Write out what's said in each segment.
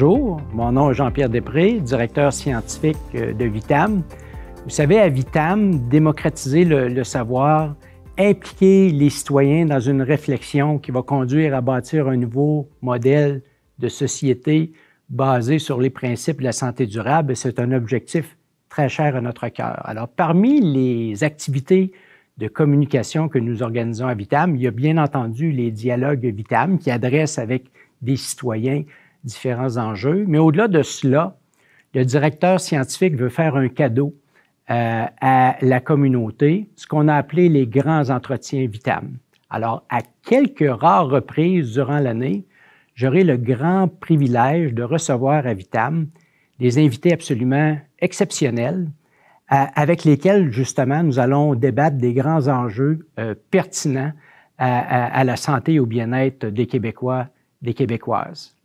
Bonjour, mon nom est Jean-Pierre Després, directeur scientifique euh, de Vitam. Vous savez, à Vitam, démocratiser le, le, savoir, impliquer les citoyens dans une réflexion qui va conduire à bâtir un nouveau modèle de société basé sur les principes de la santé durable, c'est un objectif très cher à notre cœur. Alors, parmi les activités de communication que nous organisons à Vitam, il y a bien entendu les dialogues Vitam qui adressent avec des citoyens différents enjeux. Mais au-delà de cela, le directeur scientifique veut faire un cadeau euh, à la communauté, ce qu'on a appelé les grands entretiens VITAM. Alors, à quelques rares reprises durant l'année, j'aurai le grand privilège de recevoir à VITAM des invités absolument exceptionnels euh, avec lesquels, justement, nous allons débattre des grands enjeux euh, pertinents à, la santé et au bien-être des Québécois, des Québécoises.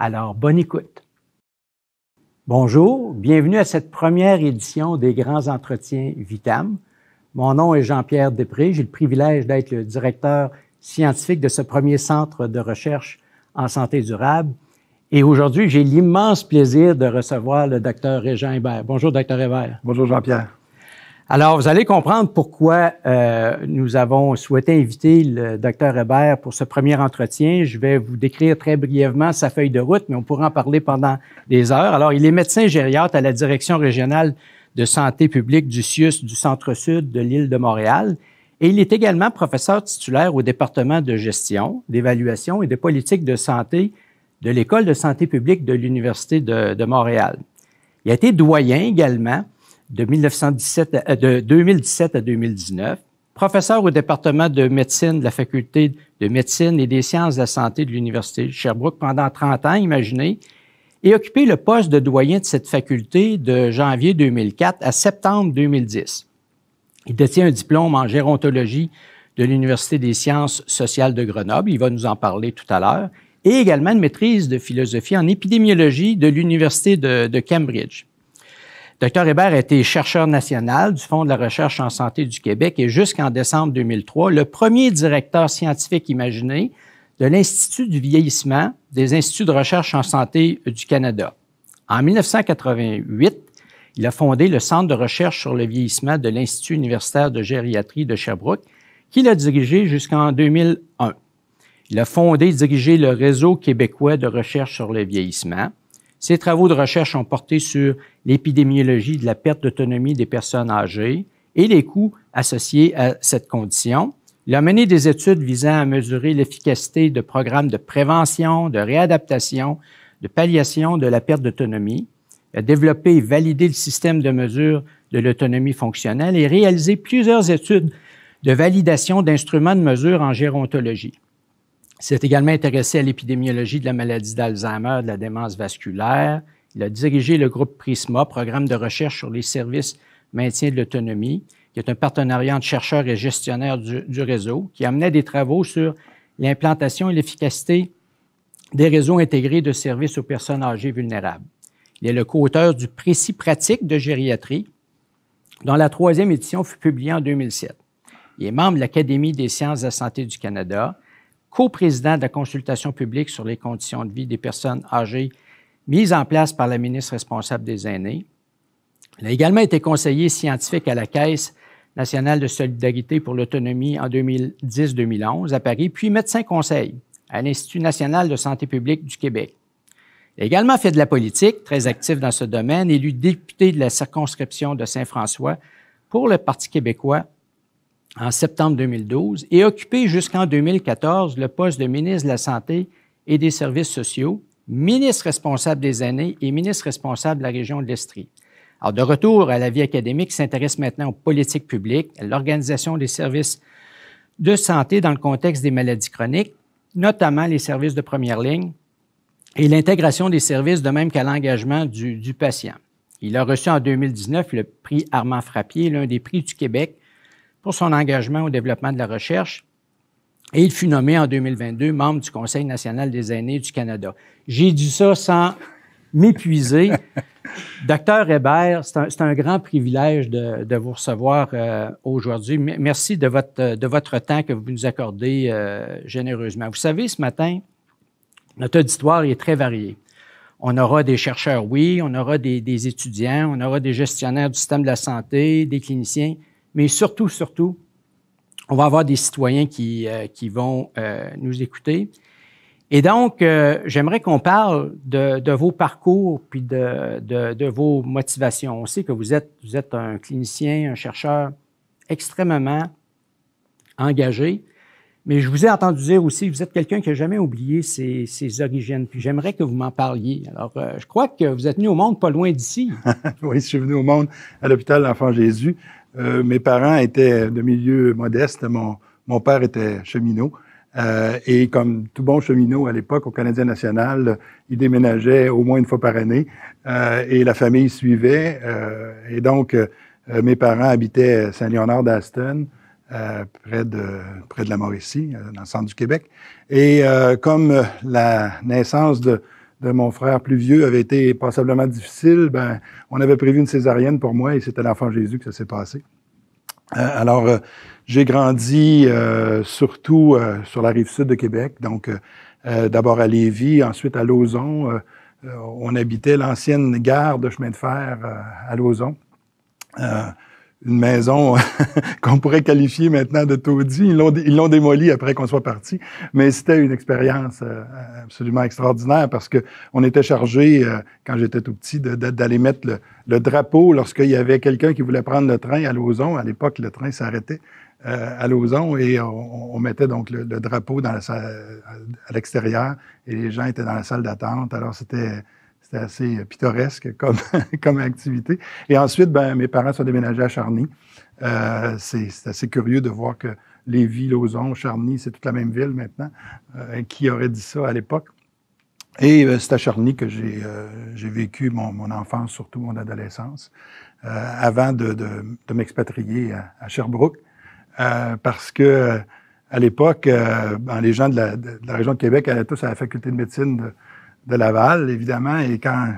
Alors, bonne écoute. Bonjour, bienvenue à cette première édition des Grands Entretiens Vitam. Mon nom est Jean-Pierre Després. J'ai le privilège d'être le directeur scientifique de ce premier centre de recherche en santé durable. Et aujourd'hui, j'ai l'immense plaisir de recevoir le docteur Régent Hébert. Bonjour, docteur Hébert. Bonjour, Jean-Pierre. Alors, vous allez comprendre pourquoi euh, nous avons souhaité inviter le docteur Hébert pour ce premier entretien. Je vais vous décrire très brièvement sa feuille de route, mais on pourra en parler pendant des heures. Alors, il est médecin gériatre à la Direction régionale de santé publique du CIUS du Centre-Sud de l'île de Montréal. Et il est également professeur titulaire au département de gestion, d'évaluation et de politique de santé de l'École de santé publique de l'Université de Montréal. Il a été doyen également de, 1917 de 2017 à 2019, professeur au département de médecine de la faculté de médecine et des sciences de la santé de l'Université de Sherbrooke pendant 30 ans, imaginez, et occupé le poste de doyen de cette faculté de janvier 2004 à septembre 2010. Il détient un diplôme en gérontologie de l'Université des sciences sociales de Grenoble, il va nous en parler tout à l'heure, et également une maîtrise de philosophie en épidémiologie de l'Université de Cambridge. Dr Hébert était chercheur national du Fonds de la recherche en santé du Québec et jusqu'en décembre 2003, le premier directeur scientifique imaginé de l'Institut du vieillissement des instituts de recherche en santé du Canada. En 1988, il a fondé le Centre de recherche sur le vieillissement de l'Institut universitaire de gériatrie de Sherbrooke, qu'il a dirigé jusqu'en 2001. Il a fondé et dirigé le Réseau québécois de recherche sur le vieillissement. Ses travaux de recherche ont porté sur l'épidémiologie de la perte d'autonomie des personnes âgées et les coûts associés à cette condition. Il a mené des études visant à mesurer l'efficacité de programmes de prévention, de réadaptation, de palliation de la perte d'autonomie. a développé et validé le système de mesure de l'autonomie fonctionnelle et réalisé plusieurs études de validation d'instruments de mesure en gérontologie. Il s'est également intéressé à l'épidémiologie de la maladie d'Alzheimer, de la démence vasculaire, il a dirigé le groupe PRISMA, programme de recherche sur les services maintien de l'autonomie, qui est un partenariat entre chercheurs et gestionnaires du, réseau, qui amenait des travaux sur l'implantation et l'efficacité des réseaux intégrés de services aux personnes âgées vulnérables. Il est le co-auteur du Précis pratique de gériatrie, dont la troisième édition fut publiée en 2007. Il est membre de l'Académie des sciences de la santé du Canada, co-président de la consultation publique sur les conditions de vie des personnes âgées mise en place par la ministre responsable des aînés. Il a également été conseiller scientifique à la Caisse nationale de solidarité pour l'autonomie en 2010-2011 à Paris, puis médecin conseil à l'Institut national de santé publique du Québec. Il a également fait de la politique, très actif dans ce domaine, élu député de la circonscription de Saint-François pour le Parti québécois en septembre 2012 et occupé jusqu'en 2014 le poste de ministre de la Santé et des Services sociaux, ministre responsable des années et ministre responsable de la région de l'Estrie. Alors, de retour à la vie académique, il s'intéresse maintenant aux politiques publiques, à l'organisation des services de santé dans le contexte des maladies chroniques, notamment les services de première ligne et l'intégration des services, de même qu'à l'engagement du, du, patient. Il a reçu en 2019 le prix Armand Frappier, l'un des prix du Québec, pour son engagement au développement de la recherche et il fut nommé en 2022 membre du Conseil national des aînés du Canada. J'ai dit ça sans m'épuiser. Docteur Hébert, c'est un, grand privilège de, vous recevoir euh, aujourd'hui. Merci de votre, de votre temps que vous nous accordez euh, généreusement. Vous savez, ce matin, notre auditoire est très varié. On aura des chercheurs, oui, on aura des étudiants, on aura des gestionnaires du système de la santé, des cliniciens, mais surtout, surtout, on va avoir des citoyens qui, euh, qui vont euh, nous écouter. Et donc, euh, j'aimerais qu'on parle de, de, vos parcours puis de, de, de, vos motivations. On sait que vous êtes, vous êtes un clinicien, un chercheur extrêmement engagé, mais je vous ai entendu dire aussi que vous êtes quelqu'un qui n'a jamais oublié ses, ses origines. Puis j'aimerais que vous m'en parliez. Alors, je crois que vous êtes né au monde pas loin d'ici. oui, je suis venu au monde à l'hôpital L'Enfant Jésus euh, mes parents étaient de milieu modeste. Mon, mon père était cheminot. Euh, et comme tout bon cheminot à l'époque au Canadien national, il déménageait au moins une fois par année euh, et la famille suivait. et donc, mes parents habitaient Saint-Léonard d'Aston, près, de, près de la Mauricie, dans le centre du Québec. Et comme la naissance de de mon frère plus vieux avait été passablement difficile, ben, on avait prévu une césarienne pour moi et c'était l'enfant Jésus que ça s'est passé. Euh, alors, euh, j'ai grandi euh, surtout sur la rive sud de Québec, donc d'abord à Lévis, ensuite à Lauson. on habitait l'ancienne gare de chemin de fer à Lauson une maison qu'on pourrait qualifier maintenant de taudis. Ils l'ont, ils l'ont démolie après qu'on soit parti, mais c'était une expérience euh, absolument extraordinaire parce que on était chargé, euh, quand j'étais tout petit, d'aller mettre le, drapeau lorsqu'il y avait quelqu'un qui voulait prendre le train à Lauson. À l'époque, le train s'arrêtait euh, à Lauson et on, mettait donc le, drapeau dans la à l'extérieur et les gens étaient dans la salle d'attente. Alors c'était c'était assez euh, pittoresque comme, activité. Et ensuite, ben, mes parents sont déménagés à Charny. Euh, c'est assez curieux de voir que Lévis, Lauson, Charny, c'est toute la même ville maintenant. Euh, qui aurait dit ça à l'époque? Et c'est à Charny que j'ai vécu mon, enfance, surtout mon adolescence, avant de, m'expatrier à, Sherbrooke. parce que à l'époque, ben, les gens de la, région de Québec allaient tous à la faculté de médecine de, de Laval, évidemment, et quand,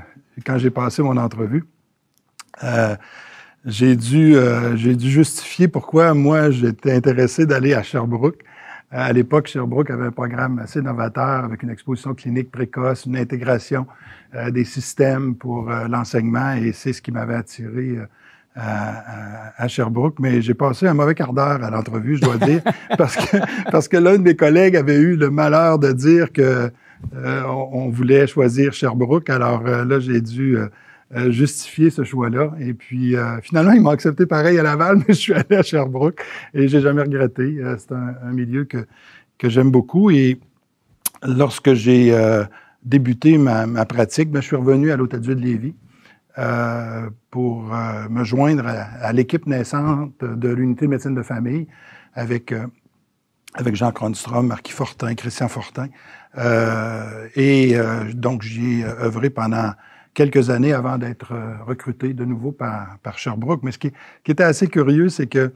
quand j'ai passé mon entrevue, euh, j'ai dû, euh, dû justifier pourquoi moi j'étais intéressé d'aller à Sherbrooke. Euh, à l'époque, Sherbrooke avait un programme assez novateur avec une exposition clinique précoce, une intégration des systèmes pour l'enseignement et c'est ce qui m'avait attiré à, à, Sherbrooke. Mais j'ai passé un mauvais quart d'heure à l'entrevue, je dois dire, parce que, parce que l'un de mes collègues avait eu le malheur de dire que euh, on, voulait choisir Sherbrooke. Alors euh, là, j'ai dû euh, justifier ce choix-là. Et puis, finalement, ils m'ont accepté pareil à Laval, mais je suis allé à Sherbrooke et j'ai jamais regretté. c'est un, milieu que, j'aime beaucoup. Et lorsque j'ai débuté ma, pratique, ben, je suis revenu à l'Hôtel Dieu de Lévis. pour me joindre à, l'équipe naissante de l'unité médecine de famille avec avec Jean Cronstrom, Marquis Fortin, Christian Fortin. Euh, et euh, donc, j'y ai euh, œuvré pendant quelques années avant d'être recruté de nouveau par, par Sherbrooke. Mais ce qui, qui était assez curieux, c'est que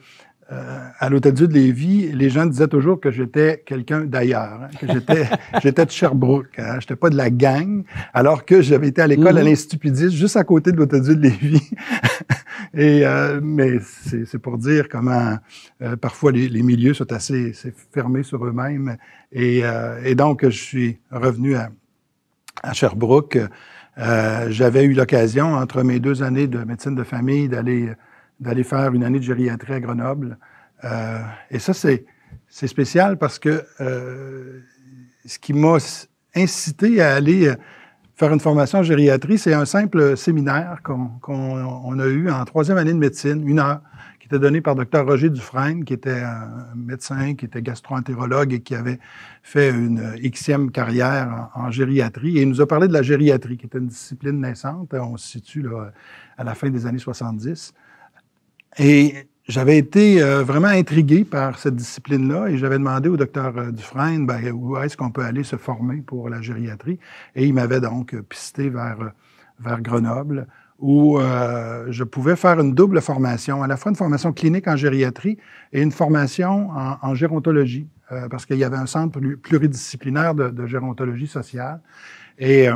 euh, à l'Hôtel Dieu de Lévis, les gens disaient toujours que j'étais quelqu'un d'ailleurs, hein, que j'étais, j'étais de Sherbrooke, hein, j'étais pas de la gang, alors que j'avais été à l'école à mhm. l'Institut juste à côté de l'Hôtel Dieu de Lévis. Et, euh, mais c'est, pour dire comment euh, parfois les, les, milieux sont assez, fermés sur eux-mêmes. Et, et, donc, je suis revenu à, à Sherbrooke. j'avais eu l'occasion, entre mes deux années de médecine de famille, d'aller d'aller faire une année de gériatrie à Grenoble. Euh, et ça, c'est, c'est spécial parce que euh, ce qui m'a incité à aller euh, faire une formation en gériatrie, c'est un simple séminaire qu'on, qu'on a eu en troisième année de médecine, une heure, qui était donné par Dr Roger Dufresne, qui était un médecin, qui était gastroentérologue et qui avait fait une xème carrière en, gériatrie. Et il nous a parlé de la gériatrie, qui était une discipline naissante. On se situe là, à la fin des années 70. Et j'avais été euh, vraiment intrigué par cette discipline-là et j'avais demandé au docteur euh, Dufresne ben, où est-ce qu'on peut aller se former pour la gériatrie. Et il m'avait donc pisté vers, euh, vers Grenoble où je pouvais faire une double formation, à la fois une formation clinique en gériatrie et une formation en, en gérontologie, parce qu'il y avait un centre pluridisciplinaire de, de gérontologie sociale. Et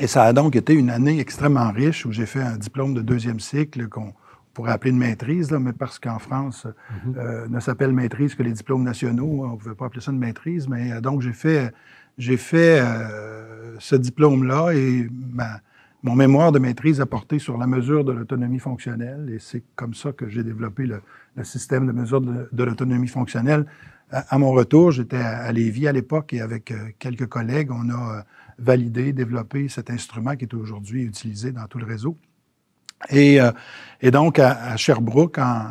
et ça a donc été une année extrêmement riche où j'ai fait un diplôme de deuxième cycle qu'on pourrait appeler une maîtrise, là, mais parce qu'en France, mhm. euh, ne s'appelle maîtrise que les diplômes nationaux. Hein, on ne pouvait pas appeler ça une maîtrise. Mais euh, donc, j'ai fait, j'ai fait euh, ce diplôme-là et ma, mon mémoire de maîtrise a porté sur la mesure de l'autonomie fonctionnelle. Et c'est comme ça que j'ai développé le, système de mesure de, l'autonomie fonctionnelle. À, mon retour, j'étais à, Lévis à l'époque et avec quelques collègues, on a validé, développé cet instrument qui est aujourd'hui utilisé dans tout le réseau. Et, euh, et donc, à, Sherbrooke, en,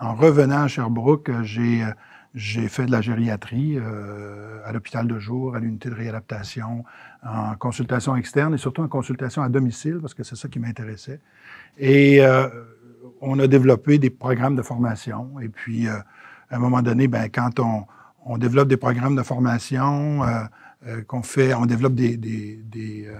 en, revenant à Sherbrooke, j'ai euh, j'ai fait de la gériatrie euh, à l'hôpital de jour, à l'unité de réadaptation, en consultation externe et surtout en consultation à domicile, parce que c'est ça qui m'intéressait. Et euh, on a développé des programmes de formation. Et puis, à un moment donné, ben, quand on, on développe des programmes de formation, qu'on fait, on développe des, des, des,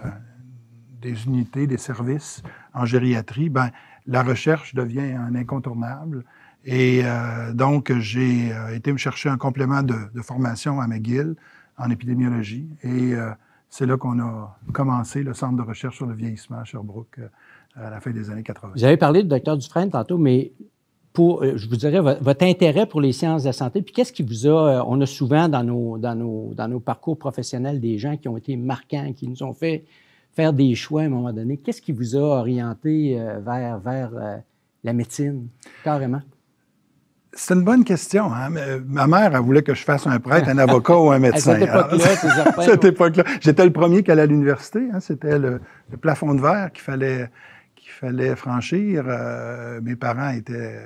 des unités, des services en gériatrie, ben, la recherche devient un incontournable. Et euh, donc, j'ai euh, été me chercher un complément de, formation à McGill en épidémiologie. Et euh, c'est là qu'on a commencé le centre de recherche sur le vieillissement à Sherbrooke à la fin des années 80. Vous avez parlé du docteur Dufresne tantôt, mais pour, je vous dirais, votre intérêt pour les sciences de la santé, puis qu'est-ce qui vous a, on a souvent dans nos, dans, nos, dans nos parcours professionnels des gens qui ont été marquants, qui nous ont fait faire des choix à un moment donné. Qu'est-ce qui vous a orienté euh, vers, vers euh, la médecine, carrément? C'est une bonne question. Hein, euh, ma mère, elle voulait que je fasse un prêtre, un avocat ou un médecin. cette époque-là, époque J'étais le premier qui allait à l'université. Hein, c'était le, plafond de verre qu'il fallait, qu'il fallait franchir. mes parents étaient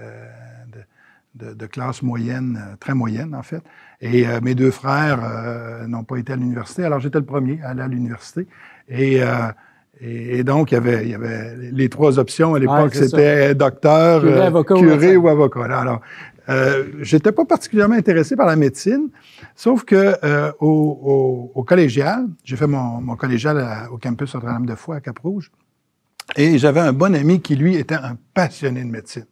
de, classe moyenne, très moyenne, en fait. Et mes deux frères n'ont pas été à l'université. Alors, j'étais le premier à aller à l'université. Euh, et, donc, il y, avait, il y avait les trois options. À l'époque, c'était docteur, curé, euh, ou avocat. alors, euh, j'étais pas particulièrement intéressé par la médecine, sauf que euh, au, collégial, j'ai fait mon, collégial au campus notre dame de foy à Cap-Rouge, et j'avais un bon ami qui, lui, était un passionné de médecine.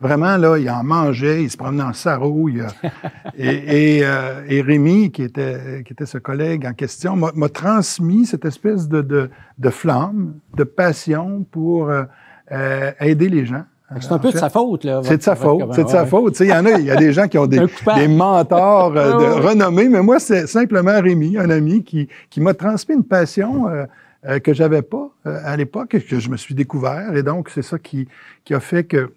Vraiment, là, il en mangeait, il se promenait en sarouille. et, et, euh, Rémi, qui était, qui était ce collègue en question, m'a transmis cette espèce de, de, de, flamme, de passion pour euh, euh, aider les gens. C'est un peu de sa faute, là. C'est de sa faute. C'est de sa faute. Il y en a, il y a des gens qui ont des, des mentors euh, ah de renommée, mais moi, c'est simplement Rémi, un ami, qui, qui m'a transmis une passion euh, euh, que j'avais pas à l'époque, que je me suis découvert. Et donc, c'est ça qui, qui a fait que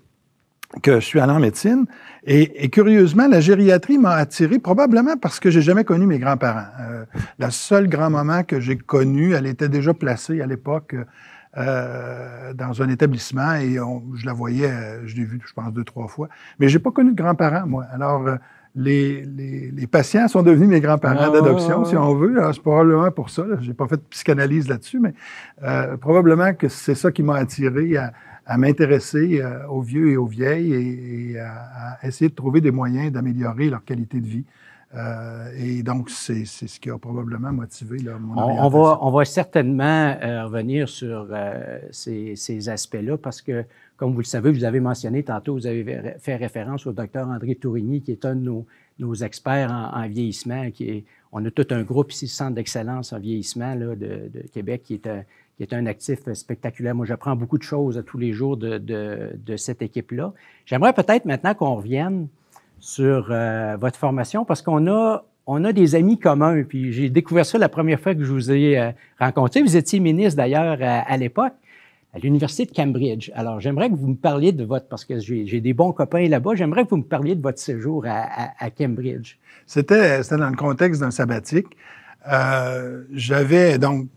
que je suis allé en médecine. Et, et curieusement, la gériatrie m'a attiré probablement parce que j'ai jamais connu mes grands-parents. Euh, la seule grand-maman que j'ai connue, elle était déjà placée à l'époque euh, dans un établissement et je la voyais, euh, je l'ai vue, je pense, deux, trois fois. Mais j'ai pas connu de grands-parents, moi. Alors, euh, les, les, les, patients sont devenus mes grands-parents ah. d'adoption, si on veut. Ah, c'est probablement pour ça. J'ai pas fait de psychanalyse là-dessus, mais euh, probablement que c'est ça qui m'a attiré à, à m'intéresser euh, aux vieux et aux vieilles et, à, essayer de trouver des moyens d'améliorer leur qualité de vie. Euh, et donc, c'est ce qui a probablement motivé mon on, on va, on va certainement euh, revenir sur ces, ces aspects-là parce que, comme vous le savez, vous avez mentionné tantôt, vous avez fait référence au docteur André Tourigny, qui est un de nos, experts en, vieillissement. Qui est, on a tout un groupe ici, Centre d'excellence en vieillissement là, de, de, Québec, qui est un, qui est un actif euh, spectaculaire. Moi, j'apprends beaucoup de choses à euh, tous les jours de, de, de cette équipe-là. J'aimerais peut-être maintenant qu'on revienne sur euh, votre formation parce qu'on a, on a des amis communs. Puis j'ai découvert ça la première fois que je vous ai rencontré. Vous étiez ministre d'ailleurs à, l'époque à l'Université de Cambridge. Alors, j'aimerais que vous me parliez de votre, parce que j'ai des bons copains là-bas, j'aimerais que vous me parliez de votre séjour à, à, Cambridge. C'était dans le contexte d'un sabbatique. Euh, J'avais donc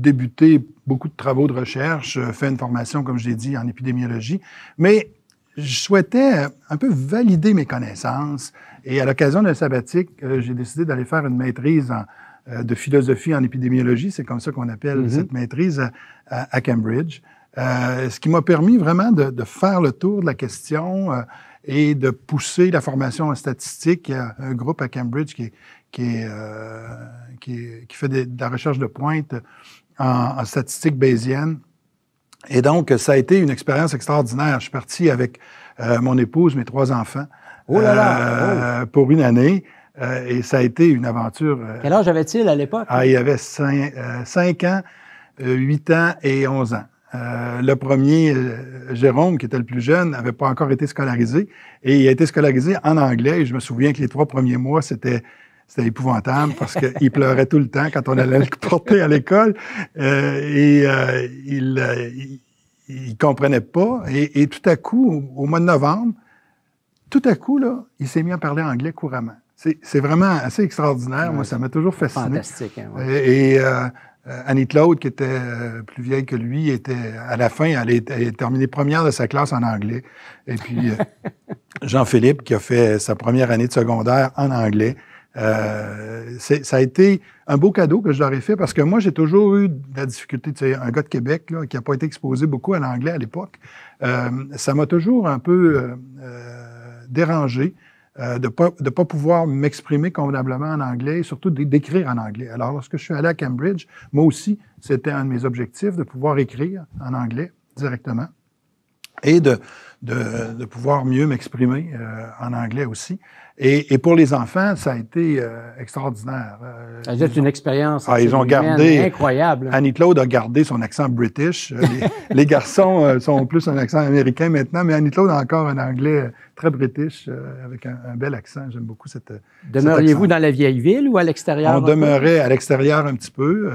débuté beaucoup de travaux de recherche, euh, fait une formation, comme je l'ai dit, en épidémiologie, mais je souhaitais un peu valider mes connaissances et à l'occasion d'un sabbatique, euh, j'ai décidé d'aller faire une maîtrise euh, de philosophie en épidémiologie, c'est comme ça qu'on appelle mm-hmm. cette maîtrise à, Cambridge, ce qui m'a permis vraiment de, faire le tour de la question et de pousser la formation en statistique. Il y a un groupe à Cambridge qui, qui, est, qui, fait de la recherche de pointe en, statistique bayésienne. Et donc, ça a été une expérience extraordinaire. Je suis parti avec euh, mon épouse, mes trois enfants, oh euh, oh. pour une année. Euh, et ça a été une aventure. Quel âge avait-il à l'époque? Ah, il avait 5 ans, 8 ans et 11 ans. le premier, Jérôme, qui était le plus jeune, n'avait pas encore été scolarisé et il a été scolarisé en anglais. Et je me souviens que les trois premiers mois, c'était c'était épouvantable parce qu'il pleurait tout le temps quand on allait le porter à l'école. Euh, et euh, euh, il, comprenait pas. Et, tout à coup, au, mois de novembre, tout à coup, là, il s'est mis à parler anglais couramment. C'est vraiment assez extraordinaire. Moi, ça m'a toujours fasciné. Fantastique. Hein, et, Annie Claude, qui était plus vieille que lui, était à la fin, elle a terminé première de sa classe en anglais. Et puis Jean-Philippe, qui a fait sa première année de secondaire en anglais, euh, ça a été un beau cadeau que je leur ai fait parce que moi, j'ai toujours eu de la difficulté. Tu sais, un gars de Québec là, qui n'a pas été exposé beaucoup à l'anglais à l'époque, euh, ça m'a toujours un peu euh, dérangé de ne pas, pouvoir m'exprimer convenablement en anglais et surtout d'écrire en anglais. Alors, lorsque je suis allé à Cambridge, moi aussi, c'était un de mes objectifs de pouvoir écrire en anglais directement et de pouvoir mieux m'exprimer en anglais aussi. Et, pour les enfants, ça a été euh, extraordinaire. Euh, ah, une expérience ah, ils ont gardé, incroyable. Annie-Claude a gardé son accent british. Euh, les, garçons sont plus un accent américain maintenant, mais Annie-Claude a encore un anglais très british avec un, un, bel accent. J'aime beaucoup cette. Demeuriez-vous dans la vieille ville ou à l'extérieur? On demeurait à l'extérieur un petit peu.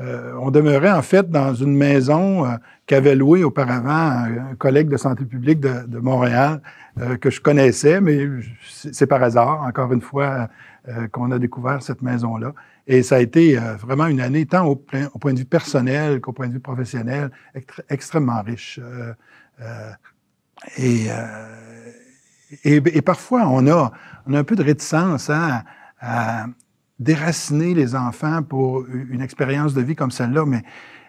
Euh, on demeurait en fait dans une maison euh, qu'avait louée auparavant un, collègue de santé publique de, Montréal euh, que je connaissais, mais c'est par hasard, encore une fois, qu'on a découvert cette maison-là. Et ça a été vraiment une année, tant au, point de vue personnel qu'au point de vue professionnel, extrêmement riche. Et, parfois, on a, un peu de réticence hein, à déraciner les enfants pour une expérience de vie comme celle-là, mais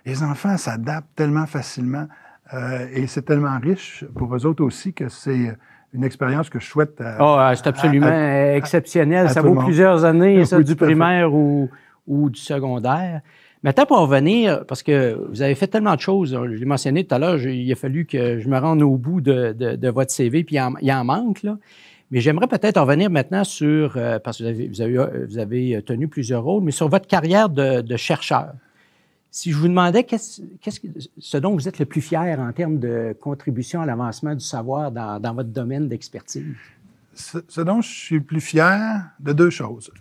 les enfants s'adaptent tellement facilement euh, et c'est tellement riche pour vous autres aussi que c'est une expérience que je souhaite. Ah, c'est absolument exceptionnel. ça vaut plusieurs années, oui, ça, du primaire ou, ou, du secondaire. Maintenant, pour revenir, parce que vous avez fait tellement de choses, hein, je l'ai mentionné tout à l'heure, il a fallu que je me rende au bout de, de, votre CV, puis il y en manque. Là. Mais j'aimerais peut-être en revenir maintenant sur, euh, parce que vous avez, vous, avez, euh, euh, tenu plusieurs rôles, mais sur votre carrière de, chercheur. Si je vous demandais qu'est-ce, que, dont vous êtes le plus fier en termes de contribution à l'avancement du savoir dans, votre domaine d'expertise? Ce, dont je suis le plus fier de deux choses.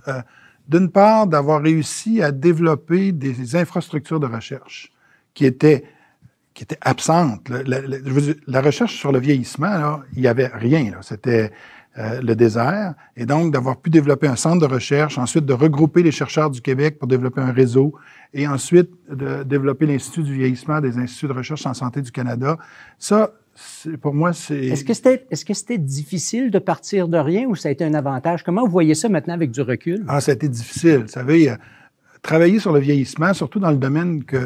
d'une part, d'avoir réussi à développer des infrastructures de recherche qui étaient, qui étaient absentes. La, recherche sur le vieillissement, il n'y avait rien. C'était euh, le désert, et donc d'avoir pu développer un centre de recherche, ensuite de regrouper les chercheurs du Québec pour développer un réseau, et ensuite de développer l'Institut du vieillissement des instituts de recherche en santé du Canada. Ça, pour moi, c'est... Est-ce que c'était est-ce que c'était difficile de partir de rien ou ça a été un avantage? Comment vous voyez ça maintenant avec du recul? Ah, ça a été difficile. Vous savez, euh, travailler sur le vieillissement, surtout dans le domaine que,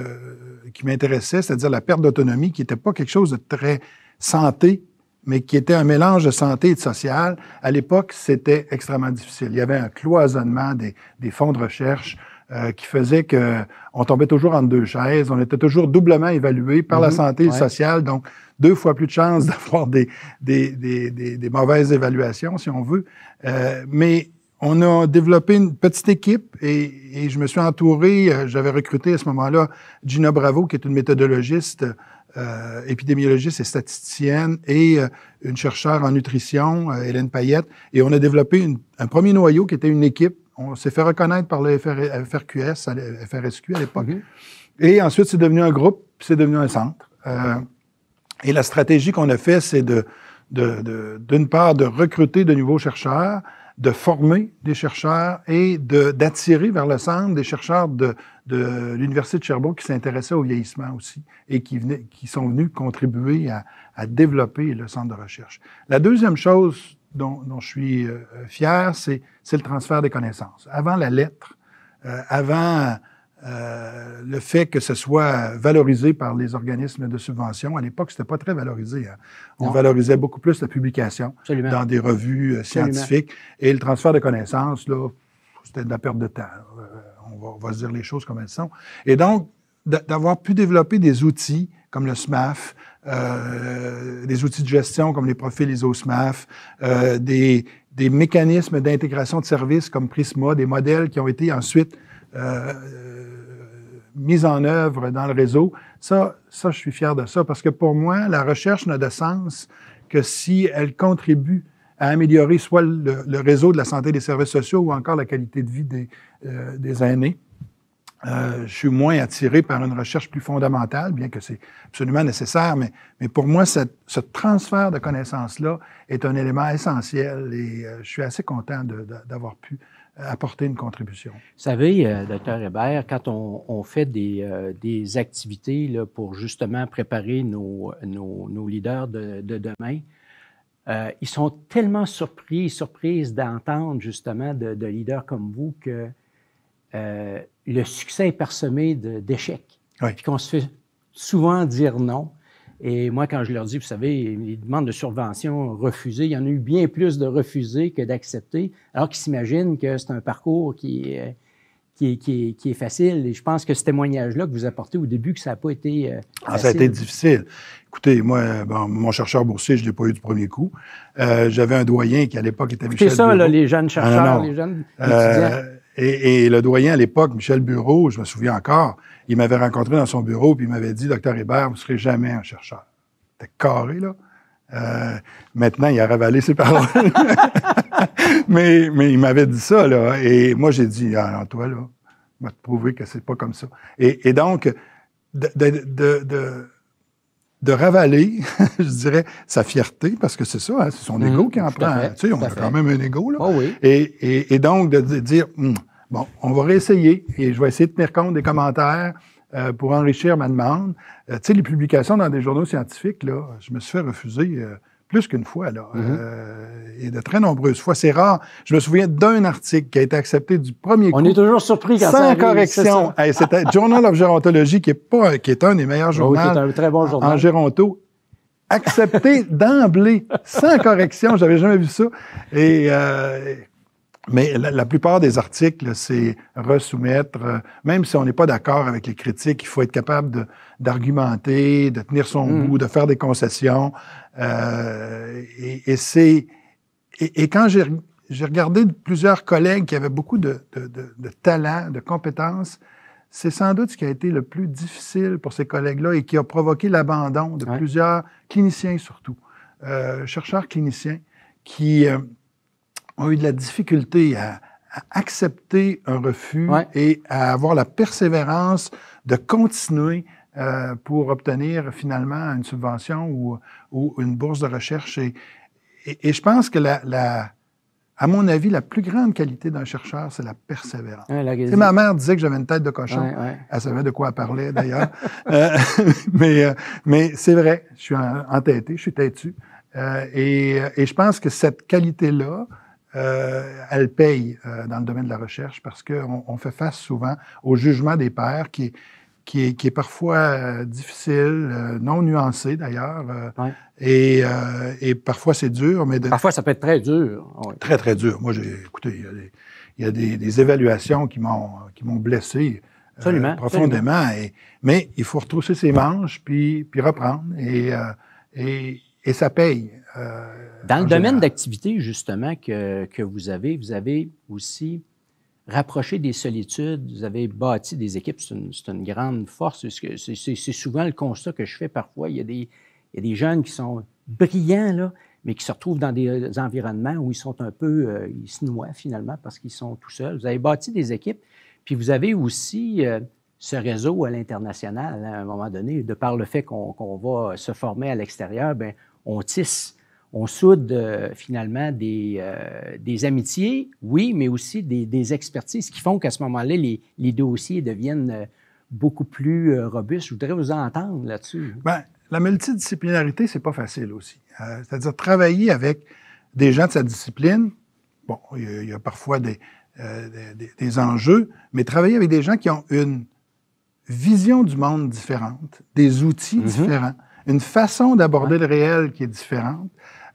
qui m'intéressait, c'est-à-dire la perte d'autonomie, qui n'était pas quelque chose de très santé mais qui était un mélange de santé et de social. À l'époque, c'était extrêmement difficile. Il y avait un cloisonnement des, des fonds de recherche euh, qui faisait que on tombait toujours entre deux chaises. On était toujours doublement évalué par la mhm. santé et le social. Donc, deux fois plus de chances d'avoir des des, des, des, des, mauvaises évaluations, si on veut. Euh, mais on a développé une petite équipe et, et je me suis entouré, euh, j'avais recruté à ce moment-là Gina Bravo, qui est une méthodologiste euh, épidémiologiste et statisticienne, et euh, une chercheure en nutrition, euh, Hélène Payette. Et on a développé une, un premier noyau qui était une équipe. On s'est fait reconnaître par le FRQS, FRSQ à l'époque. Et ensuite, c'est devenu un groupe, c'est devenu un centre. et la stratégie qu'on a fait, c'est de, d'une part, de recruter de nouveaux chercheurs, de former des chercheurs et d'attirer vers le centre des chercheurs de, l'Université de Sherbrooke qui s'intéressaient au vieillissement aussi et qui, venaient, qui sont venus contribuer à, développer le centre de recherche. La deuxième chose dont, je suis euh, fier, c'est le transfert des connaissances. Avant la lettre, euh, avant euh, le fait que ce soit valorisé par les organismes de subvention, à l'époque, c'était pas très valorisé. Hein. On valorisait beaucoup plus la publication dans des revues euh, scientifiques et le transfert de connaissances, là, c'était de la perte de temps. Euh, on, va, va, se dire les choses comme elles sont. Et donc, d'avoir pu développer des outils comme le SMAF, des outils de gestion comme les profils ISO-SMAF, des, des mécanismes d'intégration de services comme Prisma, des modèles qui ont été ensuite mise en œuvre dans le réseau. Ça, ça, je suis fier de ça parce que pour moi, la recherche n'a de sens que si elle contribue à améliorer soit le, réseau de la santé des services sociaux ou encore la qualité de vie des, euh, des aînés. Euh, je suis moins attiré par une recherche plus fondamentale, bien que c'est absolument nécessaire, mais, mais pour moi, cette, ce transfert de connaissances-là est un élément essentiel et euh, je suis assez content d'avoir pu apporter une contribution. Vous savez, euh, docteur Hébert, quand on, fait des, euh, des activités là, pour justement préparer nos, nos, leaders de, demain, euh, ils sont tellement surpris, surprises d'entendre justement de, de, leaders comme vous que le succès est parsemé d'échecs. Oui. Puis qu'on se fait souvent dire non. Et moi, quand je leur dis, vous savez, les demandes de subvention refusées, il y en a eu bien plus de refusées que d'acceptées, alors qu'ils s'imaginent que c'est un parcours qui est, qui facile. Et je pense que ce témoignage-là que vous apportez au début, que ça n'a pas été euh, ah, ça a été difficile. Écoutez, moi, mon chercheur boursier, je ne l'ai pas eu du premier coup. Euh, j'avais un doyen qui, à l'époque, était Michel C'est ça, les jeunes ah, chercheurs, les jeunes euh, étudiants. Et, le doyen à l'époque, Michel Bureau, je me souviens encore, il m'avait rencontré dans son bureau, puis il m'avait dit, Docteur Hébert, vous ne serez jamais un chercheur. C'était carré, là. Euh, maintenant, il a ravalé ses paroles. mais, mais il m'avait dit ça, là. Et moi, j'ai dit, alors ah, toi, là, va te prouver que c'est pas comme ça. Et, donc, de, de, de ravaler, je dirais, sa fierté, parce que c'est ça, hein, c'est son mmh, ego qui en prend. Hein. tu sais, on a quand même un ego, là. Oh oui. et, et, et, donc, de, dire, mmh, bon, on va réessayer, et je vais essayer de tenir compte des commentaires euh, pour enrichir ma demande. Euh, tu sais, les publications dans des journaux scientifiques, là, je me suis fait refuser... Euh, plus qu'une fois, là, mm-hmm. euh, et de très nombreuses fois. C'est rare. Je me souviens d'un article qui a été accepté du premier coup. On est toujours surpris quand sans ça correction. C'était Journal of Gérontologie, qui est, pas, qui est un des meilleurs oh journaux un très bon journal. en Géronto. Accepté d'emblée, sans correction. J'avais jamais vu ça. Et euh, mais la, plupart des articles, c'est resoumettre, même si on n'est pas d'accord avec les critiques, il faut être capable d'argumenter, de, tenir son mm. bout, de faire des concessions. Euh, et, c'est et, quand j'ai regardé plusieurs collègues qui avaient beaucoup de, de, talent, de compétences, c'est sans doute ce qui a été le plus difficile pour ces collègues-là et qui a provoqué l'abandon de plusieurs cliniciens surtout, euh, chercheurs cliniciens qui euh, ont eu de la difficulté à, accepter un refus et à avoir la persévérance de continuer euh, pour obtenir finalement une subvention ou, ou une bourse de recherche. Et, et, je pense que la, la, à mon avis, la plus grande qualité d'un chercheur, c'est la persévérance. Et ma mère disait que j'avais une tête de cochon. Elle savait de quoi elle parlait d'ailleurs. Euh, mais euh, mais c'est vrai, je suis entêté, je suis têtu. et, et, je pense que cette qualité-là, elle paye dans le domaine de la recherche parce qu'on on fait face souvent au jugement des pairs qui, qui est, qui est parfois euh, difficile, euh, non nuancé d'ailleurs. Euh, et, et, parfois c'est dur, mais parfois ça peut être très dur. Très très dur. Moi, j'ai écoutez, il y a des, des, évaluations qui m'ont qui m'ont blessé. profondément. Et, mais il faut retrousser ses manches puis, puis reprendre. Et, et, et, ça paye. Dans le domaine d'activité, justement, que, que vous avez, vous avez aussi rapprocher des solitudes, vous avez bâti des équipes, c'est une, grande force. C'est souvent le constat que je fais parfois. Il y, a des, jeunes qui sont brillants, là, mais qui se retrouvent dans des euh, environnements où ils sont un peu, euh, ils se noient finalement parce qu'ils sont tout seuls. Vous avez bâti des équipes, puis vous avez aussi euh, ce réseau à l'international, hein, à un moment donné, de par le fait qu'on va se former à l'extérieur, ben, on tisse on soude euh, finalement euh, des, amitiés, oui, mais aussi des, expertises qui font qu'à ce moment-là, les, dossiers deviennent euh, beaucoup plus robustes. Je voudrais vous entendre là-dessus. Bien, la multidisciplinarité, c'est pas facile aussi. C'est-à-dire travailler avec des gens de sa discipline, bon, il y, a, parfois des, enjeux, mais travailler avec des gens qui ont une vision du monde différente, des outils mhm. différents, une façon d'aborder le réel qui est différente.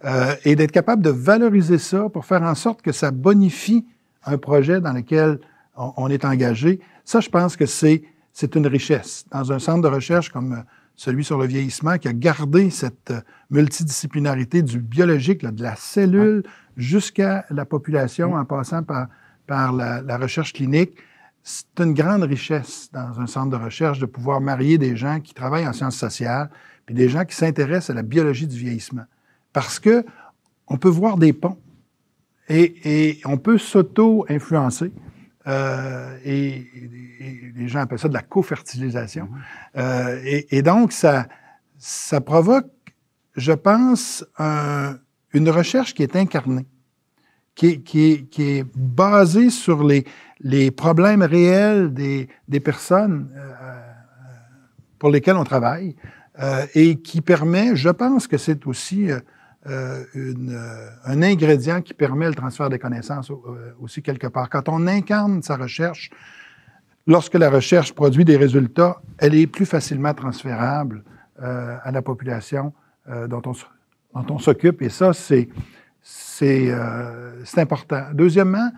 Euh, et d'être capable de valoriser ça pour faire en sorte que ça bonifie un projet dans lequel on, est engagé, ça, je pense que c'est, c'est une richesse. Dans un centre de recherche comme euh, celui sur le vieillissement, qui a gardé cette euh, multidisciplinarité du biologique, de la cellule jusqu'à la population, en passant par, par la, la recherche clinique, c'est une grande richesse dans un centre de recherche de pouvoir marier des gens qui travaillent en sciences sociales puis des gens qui s'intéressent à la biologie du vieillissement. Parce que on peut voir des ponts et, on peut s'auto-influencer. Euh, et, les gens appellent ça de la co-fertilisation. Mhm. Euh, et, donc, ça, ça provoque, je pense, une recherche qui est incarnée, qui, est, qui basée sur les, les, problèmes réels des, des personnes euh, pour lesquelles on travaille et qui permet, je pense que c'est aussi euh, euh, un ingrédient qui permet le transfert des connaissances euh, aussi quelque part. Quand on incarne sa recherche, lorsque la recherche produit des résultats, elle est plus facilement transférable à la population dont on, dont on s'occupe. Et ça, c'est, c'est, important. Deuxièmement,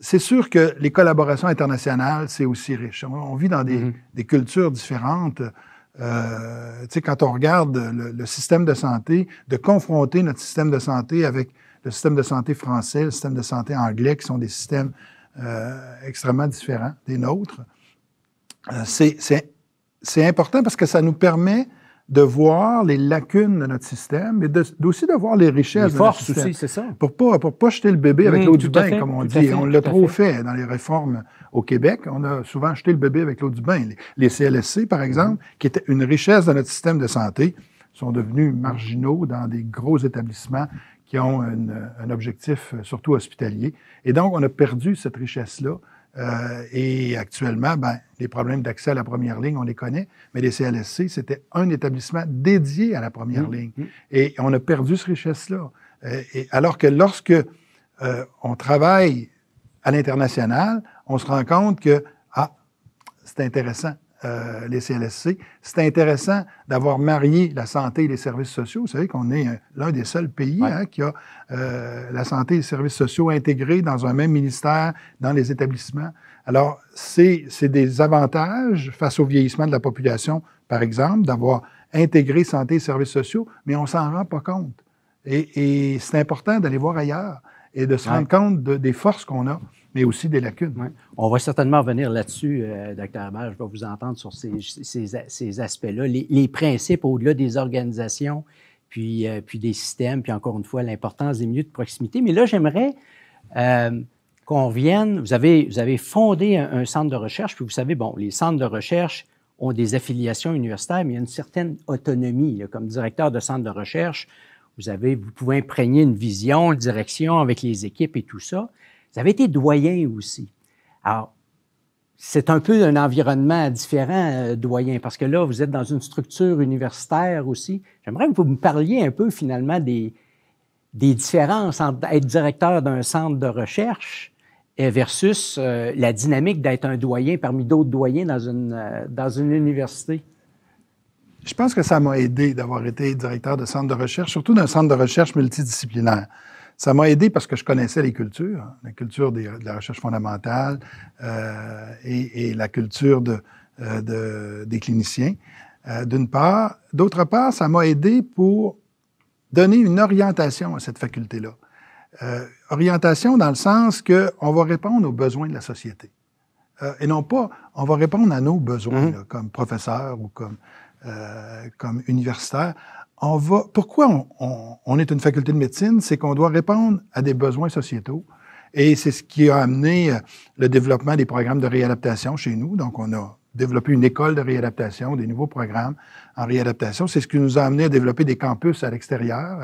c'est sûr que les collaborations internationales, c'est aussi riche. On, vit dans des, mm-hmm. des cultures différentes. Euh, quand on regarde le, système de santé, de confronter notre système de santé avec le système de santé français, le système de santé anglais, qui sont des systèmes euh, extrêmement différents des nôtres, euh, c'est important parce que ça nous permet de voir les lacunes de notre système, mais aussi de, voir les richesses de notre système. aussi, c'est ça. Pour pas, pas jeter le bébé avec mm, l'eau du bain, comme on dit. on l'a trop fait. dans les réformes au Québec. On a souvent jeté le bébé avec l'eau du bain. Les, CLSC, par mm-hmm. exemple, qui étaient une richesse de notre système de santé, sont devenus marginaux dans des gros établissements qui ont un objectif euh, surtout hospitalier. Et donc, on a perdu cette richesse-là euh, et actuellement, ben, les problèmes d'accès à la première ligne, on les connaît, mais les CLSC, c'était un établissement dédié à la première mmh, ligne. Mmh. Et on a perdu cette richesse-là. Euh, et alors que lorsque euh, on travaille à l'international, on se rend compte que, ah, c'est intéressant. Euh, les CLSC. C'est intéressant d'avoir marié la santé et les services sociaux. Vous savez qu'on est euh, l'un des seuls pays hein, qui a euh, la santé et les services sociaux intégrés dans un même ministère, dans les établissements. Alors, c'est des avantages face au vieillissement de la population, par exemple, d'avoir intégré santé et services sociaux, mais on s'en rend pas compte. et c'est important d'aller voir ailleurs et de se rendre compte des forces qu'on a, mais aussi des lacunes. On va certainement venir là-dessus, euh, docteur Dr. Je vais vous entendre sur ces, aspects-là, les, principes au-delà des organisations, puis, euh, puis des systèmes, puis encore une fois, l'importance des milieux de proximité. Mais là, j'aimerais euh, qu'on vienne. Vous avez, vous avez fondé un, centre de recherche, puis vous savez, bon, les centres de recherche ont des affiliations universitaires, mais il y a une certaine autonomie. comme directeur de centre de recherche, vous, avez, vous pouvez imprégner une vision, une direction avec les équipes et tout ça. Vous avez été doyen aussi. Alors, c'est un peu un environnement différent, euh, doyen, parce que là, vous êtes dans une structure universitaire aussi. J'aimerais que vous me parliez un peu finalement des, des différences entre être directeur d'un centre de recherche euh, versus euh, la dynamique d'être un doyen parmi d'autres doyens dans une, dans une université. Je pense que ça m'a aidé d'avoir été directeur de centre de recherche, surtout d'un centre de recherche multidisciplinaire. Ça m'a aidé parce que je connaissais les cultures, la culture de la recherche fondamentale euh, et, la culture euh, des cliniciens, euh, d'une part. D'autre part, ça m'a aidé pour donner une orientation à cette faculté-là. orientation dans le sens qu'on va répondre aux besoins de la société. et non pas, on va répondre à nos besoins mmh. comme professeur ou comme euh, comme universitaire, on va, pourquoi on, est une faculté de médecine? C'est qu'on doit répondre à des besoins sociétaux. Et c'est ce qui a amené euh, le développement des programmes de réadaptation chez nous. Donc, on a développé une école de réadaptation, des nouveaux programmes en réadaptation. C'est ce qui nous a amené à développer des campus à l'extérieur,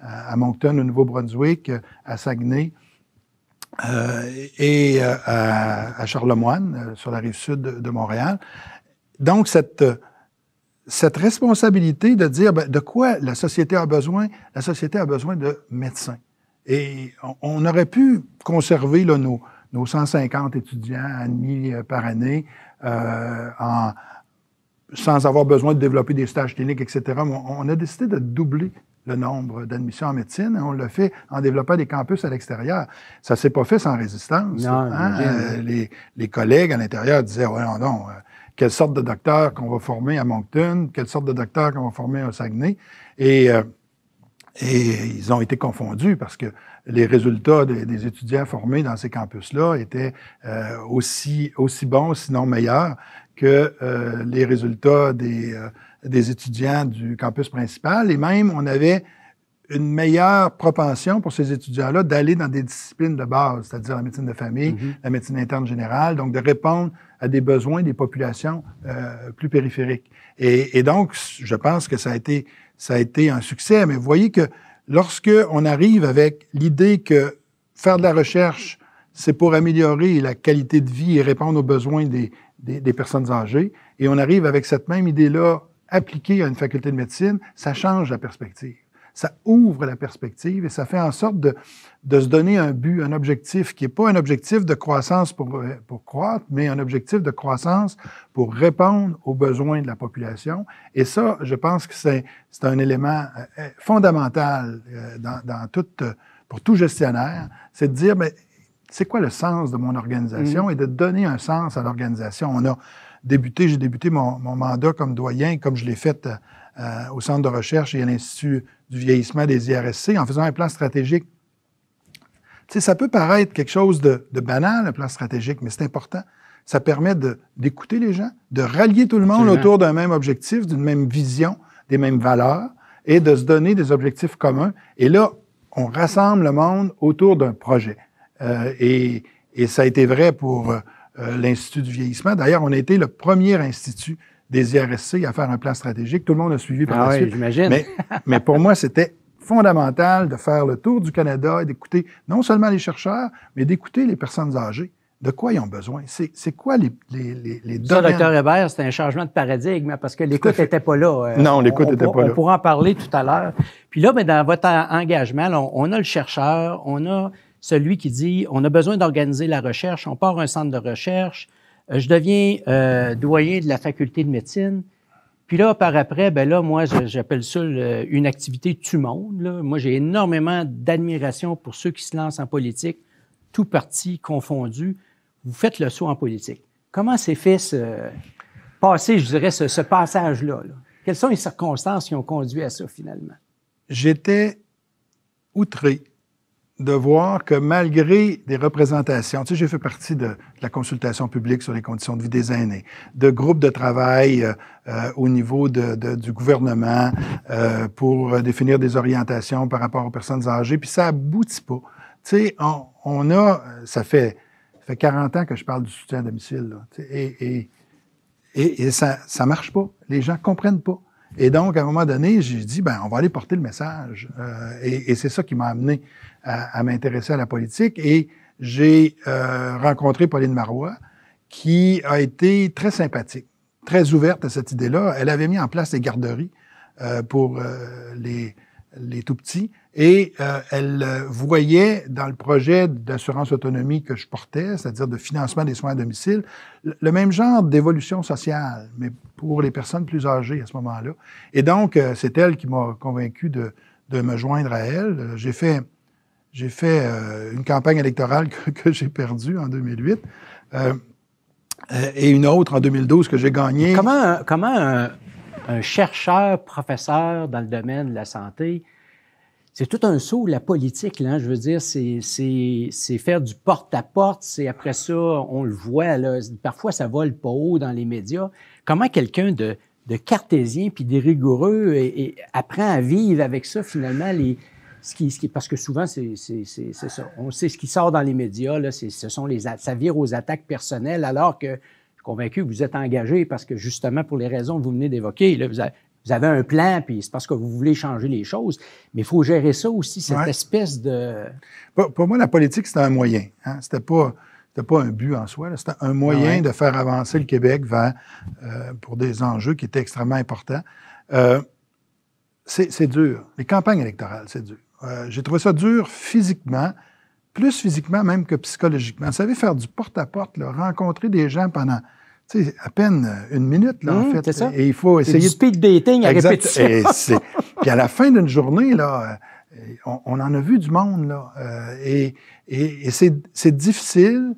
à, Moncton, au Nouveau-Brunswick, à Saguenay. Euh, et à, à, Charlemagne, sur la rive sud de Montréal. Donc, cette, cette responsabilité de dire ben, de quoi la société a besoin. La société a besoin de médecins. Et on, aurait pu conserver nos, nos 150 étudiants admis euh, par année euh, sans avoir besoin de développer des stages cliniques, etc. On, on a décidé de doubler le nombre d'admissions en médecine. Hein. On le fait en développant des campus à l'extérieur. Ça s'est pas fait sans résistance. Hein. Euh, les, collègues à l'intérieur disaient, ouais, non, non quelle sorte de docteur qu'on va former à Moncton, quelle sorte de docteur qu'on va former à Saguenay. Et, euh, ils ont été confondus parce que les résultats des, étudiants formés dans ces campus-là étaient euh, aussi, aussi bons, sinon meilleurs, que euh, les résultats des, étudiants du campus principal. Et même, on avait une meilleure propension pour ces étudiants-là d'aller dans des disciplines de base, c'est-à-dire la médecine de famille, mm-hmm. la médecine interne générale, donc de répondre à des besoins des populations euh, plus périphériques. Et, donc, je pense que ça a été, ça a été un succès. Mais vous voyez que lorsque on arrive avec l'idée que faire de la recherche, c'est pour améliorer la qualité de vie et répondre aux besoins des, des, des personnes âgées, et on arrive avec cette même idée-là appliquée à une faculté de médecine, ça change la perspective ça ouvre la perspective et ça fait en sorte de, de se donner un but, un objectif qui n'est pas un objectif de croissance pour, pour croître, mais un objectif de croissance pour répondre aux besoins de la population. Et ça, je pense que c'est un élément euh, euh, fondamental euh, dans, dans toute, pour tout gestionnaire, c'est de dire, mais ben, c'est quoi le sens de mon organisation mm-hmm. et de donner un sens à l'organisation. On a débuté, j'ai débuté mon, mon, mandat comme doyen, comme je l'ai fait euh, au Centre de recherche et à l'Institut du vieillissement des IRSC en faisant un plan stratégique. Tu sais, ça peut paraître quelque chose de, banal, un plan stratégique, mais c'est important. Ça permet d'écouter les gens, de rallier tout le monde autour d'un même objectif, d'une même vision, des mêmes valeurs et de se donner des objectifs communs. Et là, on rassemble le monde autour d'un projet. Euh, et, ça a été vrai pour euh, l'Institut du vieillissement. D'ailleurs, on a été le premier institut des IRSC à faire un plan stratégique. Tout le monde a suivi par ah oui, j'imagine. Mais, pour moi, c'était fondamental de faire le tour du Canada et d'écouter non seulement les chercheurs, mais d'écouter les personnes âgées. De quoi ils ont besoin? C'est quoi les, les, les, Hébert, c'est un changement de paradigme hein, parce que l'écoute n'était pas là. Euh, non, l'écoute n'était pas là. On pourra en parler tout à l'heure. Puis là, mais ben, dans votre engagement, on, a le chercheur, on a celui qui dit on a besoin d'organiser la recherche, on part un centre de recherche, euh, je deviens euh, doyen de la faculté de médecine. Puis là, par après, ben là, moi, j'appelle ça une activité du monde. Moi, j'ai énormément d'admiration pour ceux qui se lancent en politique, tout parti confondu. Vous faites le saut en politique. Comment s'est fait ce passé, je dirais, ce, passage-là? Là? Quelles sont les circonstances qui ont conduit à ça, finalement? J'étais outré de voir que malgré des représentations, tu sais, j'ai fait partie de, la consultation publique sur les conditions de vie des aînés, de groupes de travail euh, euh, au niveau de, du gouvernement euh, pour définir des orientations par rapport aux personnes âgées, puis ça aboutit pas. Tu sais, on, on a, ça fait, ça fait 40 ans que je parle du soutien à domicile, là, tu sais, et, et, et, et, ça, ça marche pas. Les gens comprennent pas. Et donc, à un moment donné, j'ai dit, ben, on va aller porter le message. Euh, et, c'est ça qui m'a amené à, m'intéresser à la politique. Et j'ai euh, rencontré Pauline Marois, qui a été très sympathique, très ouverte à cette idée-là. Elle avait mis en place des garderies euh, pour les, les tout-petits. Et euh, elle euh, voyait dans le projet d'assurance autonomie que je portais, c'est-à-dire de financement des soins à domicile, le même genre d'évolution sociale, mais pour les personnes plus âgées à ce moment-là. Et donc, euh, c'est elle qui m'a convaincu de, me joindre à elle. J'ai fait, une campagne électorale que, j'ai perdue en 2008 et une autre en 2012 que j'ai gagnée. Comment, comment un chercheur, professeur dans le domaine de la santé c'est tout un saut, la politique, là. Je veux dire, c'est faire du porte-à-porte. C'est après ça, on le voit, là. Parfois, ça vole pas haut dans les médias. Comment quelqu'un de, cartésien puis de rigoureux et, apprend à vivre avec ça, finalement, ce qui, parce que souvent, c'est ça. On sait ce qui sort dans les médias, ce sont les, ça vire aux attaques personnelles, alors que je suis convaincu que vous êtes engagé parce que justement, pour les raisons que vous venez d'évoquer, vous, vous avez un plan, puis c'est parce que vous voulez changer les choses. Mais il faut gérer ça aussi, cette espèce de. Pour, moi, la politique, c'était un moyen. Hein. C'était pas. pas un but en soi, c'était un moyen de faire avancer le Québec vers, euh, pour des enjeux qui étaient extrêmement importants. Euh, c'est dur. Les campagnes électorales, c'est dur. Euh, j'ai trouvé ça dur physiquement, plus physiquement même que psychologiquement. Vous savez, faire du porte à -porte, rencontrer des gens pendant sais, à peine euh, une minute, là, en mmh, fait. C'est ça. Et il faut essayer. Du speed dating à répétition. Et puis à la fin d'une journée, là, euh, on, en a vu du monde, là. Euh, et, c'est difficile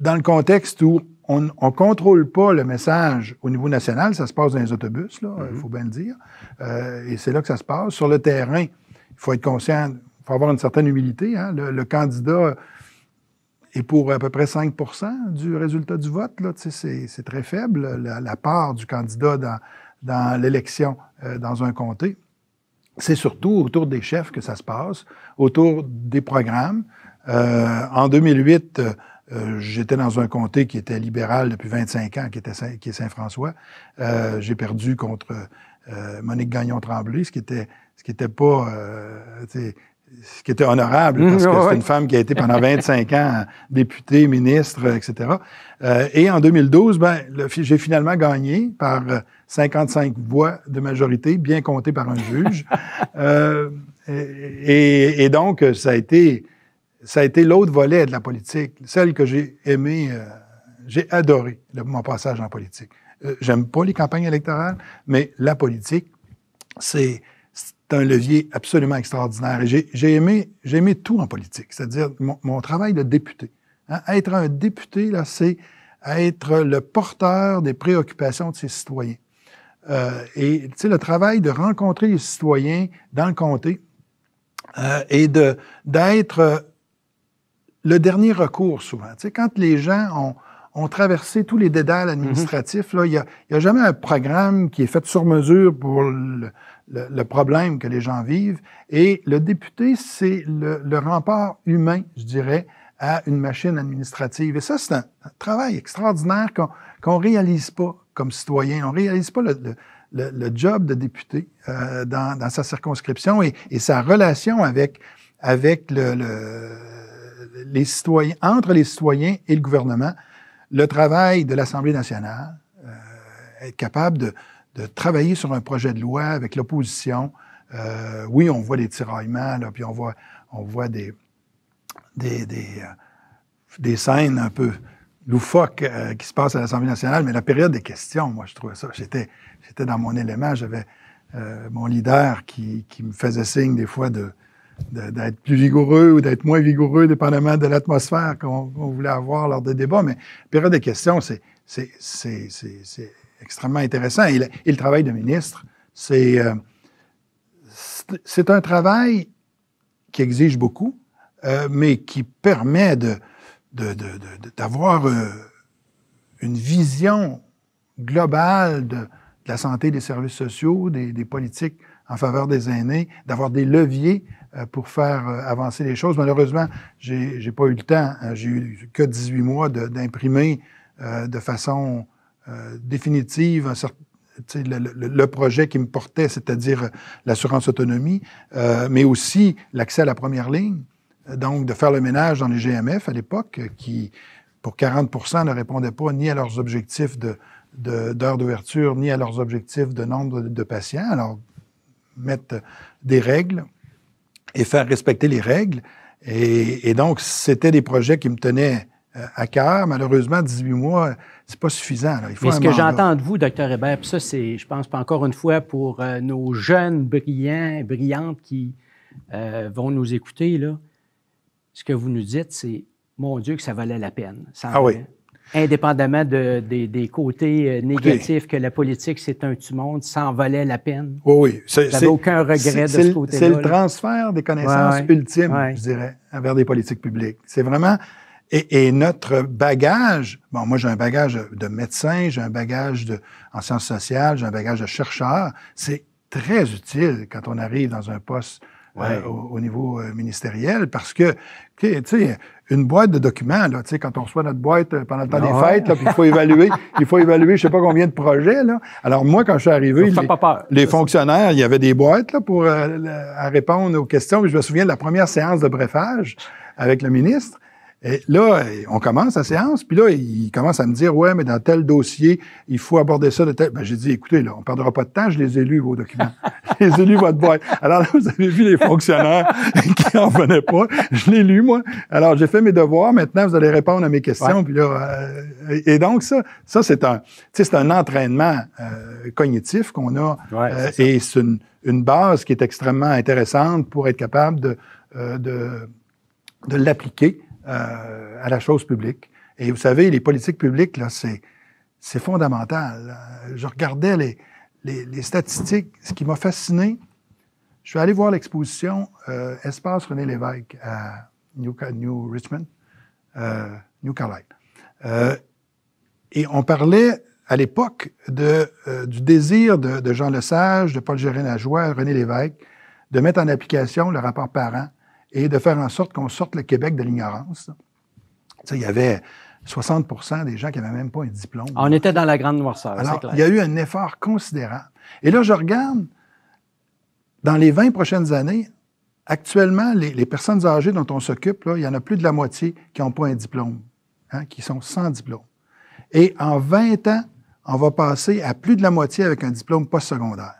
dans le contexte où on ne contrôle pas le message au niveau national. Ça se passe dans les autobus, il mmh. faut bien le dire. et c'est là que ça se passe. Sur le terrain, il faut être conscient, il faut avoir une certaine humilité. Hein. le, candidat et pour à peu près 5 du résultat du vote, c'est très faible, la, part du candidat dans, dans l'élection euh, dans un comté. C'est surtout autour des chefs que ça se passe, autour des programmes. Euh, en 2008, euh, j'étais dans un comté qui était libéral depuis 25 ans, qui, était Saint, qui est Saint-François. J'ai perdu contre Monique Gagnon-Tremblay, ce qui était ce qui n'était pas ce qui était honorable, mmh, parce que c'est une femme qui a été pendant 25 ans députée, ministre, etc. Euh, et en 2012, ben, j'ai finalement gagné par 55 euh, voix de majorité, bien comptées par un juge. Euh, et, donc, ça a été, ça a été l'autre volet de la politique, celle que j'ai aimée, j'ai adoré le, mon passage en politique. J'aime pas les campagnes électorales, mais la politique, c'est un levier absolument extraordinaire. j'ai, aimé, tout en politique, c'est-à-dire mon, travail de député. Hein, être un député, là, c'est être le porteur des préoccupations de ses citoyens. Euh, et le travail de rencontrer les citoyens dans le comté euh, et d'être euh, le dernier recours souvent. Tu quand les gens ont, traversé tous les dédales mm-hmm. administratifs, il n'y a, a, jamais un programme qui est fait sur mesure pour le, le, problème que les gens vivent. Et le député, c'est le, rempart humain, je dirais, à une machine administrative. Et ça, c'est un, travail extraordinaire qu'on ne réalise pas comme citoyen. On ne réalise pas le, le, job de député euh, dans, dans, sa circonscription et, et, sa relation avec, avec le, les citoyens, entre les citoyens et le gouvernement. Le travail de l'Assemblée nationale, euh, être capable de, de travailler sur un projet de loi avec l'opposition. Euh, oui, on voit des tiraillements, puis on voit, on voit des, des, euh, scènes un peu loufoques euh, qui se passent à l'Assemblée nationale, mais la période des questions, moi, je trouvais ça. J'étais, j'étais dans mon élément. J'avais mon leader qui, me faisait signe des fois de, d'être plus vigoureux ou d'être moins vigoureux, dépendamment de l'atmosphère qu'on, voulait avoir lors des débats. Mais la période des questions, c'est, c'est extrêmement intéressant. Et, le, travail de ministre, euh, c'est c'est un travail qui exige beaucoup, euh, mais qui permet de, d'avoir euh, une vision globale de, la santé des services sociaux, des, politiques en faveur des aînés, d'avoir des leviers pour faire avancer les choses. Malheureusement, j'ai, n'ai pas eu le temps. Hein, j'ai eu que 18 mois d'imprimer de façon euh, définitive, le, projet qui me portait, c'est-à-dire euh, l'assurance autonomie, euh, mais aussi l'accès à la première ligne. Donc, de faire le ménage dans les GMF à l'époque, qui, pour 40 ne répondaient pas ni à leurs objectifs d'heure de, d'ouverture, ni à leurs objectifs de nombre de, patients. Alors, mettre des règles et faire respecter les règles. Et, et donc, c'était des projets qui me tenaient euh, à cœur. Malheureusement, 18 mois, c'est pas suffisant. Il faut Mais ce que j'entends de vous, docteur Hébert, ça, c'est, je pense, pas encore une fois, pour euh, nos jeunes brillants et brillantes qui euh, vont nous écouter, là, ce que vous nous dites, c'est mon Dieu que ça valait la peine. ah oui. Indépendamment des côtés négatifs que la politique, c'est un tout-monde, ça en valait la peine. Oui, oui. c'est aucun regret de ce côté-là. C'est le transfert des connaissances ultimes, je dirais, vers des politiques publiques. C'est vraiment et, notre bagage, bon, moi j'ai un bagage de médecin, j'ai un bagage en sciences sociales, j'ai un bagage de chercheur, c'est très utile quand on arrive dans un poste euh, au, niveau euh, ministériel parce que, tu sais, une boîte de documents, là, quand on reçoit notre boîte euh, pendant le temps des fêtes, il faut évaluer, il faut évaluer je sais pas combien de projets. Alors moi, quand je suis arrivé, les, fonctionnaires, il y avait des boîtes là, pour répondre aux questions. je me souviens de la première séance de brefage avec le ministre. Et là, on commence la séance, puis là, il commence à me dire, ouais, mais dans tel dossier, il faut aborder ça de tel. Ben, j'ai dit, écoutez, là, on perdra pas de temps, je les ai lus, vos documents. les ai lus, votre boîte. Alors là, vous avez vu les fonctionnaires qui en venaient pas. Je ai lu, moi. Alors, j'ai fait mes devoirs. Maintenant, vous allez répondre à mes questions. Puis là, euh, et donc, ça, ça, c'est un, c'est un entraînement euh, cognitif qu'on a. Euh, et c'est une, base qui est extrêmement intéressante pour être capable de, de l'appliquer euh, à la chose publique. Et vous savez, les politiques publiques, là, c'est, c'est fondamental. Euh, je regardais les, statistiques. Ce qui m'a fasciné, je suis allé voir l'exposition euh, Espace René Lévesque à New, Richmond, New Carlisle. et on parlait à l'époque de, du désir de, de, Jean Lesage, de Paul Gérin-Lajoie, René Lévesque, de mettre en application le rapport parent et de faire en sorte qu'on sorte le Québec de l'ignorance. Il y avait 60 des gens qui n'avaient même pas un diplôme. On était dans la grande noirceur. Alors, il y a eu un effort considérable. Et là, je regarde, dans les 20 prochaines années, actuellement, les, personnes âgées dont on s'occupe, il y en a plus de la moitié qui n'ont pas un diplôme, hein, qui sont sans diplôme. Et en 20 ans, on va passer à plus de la moitié avec un diplôme postsecondaire.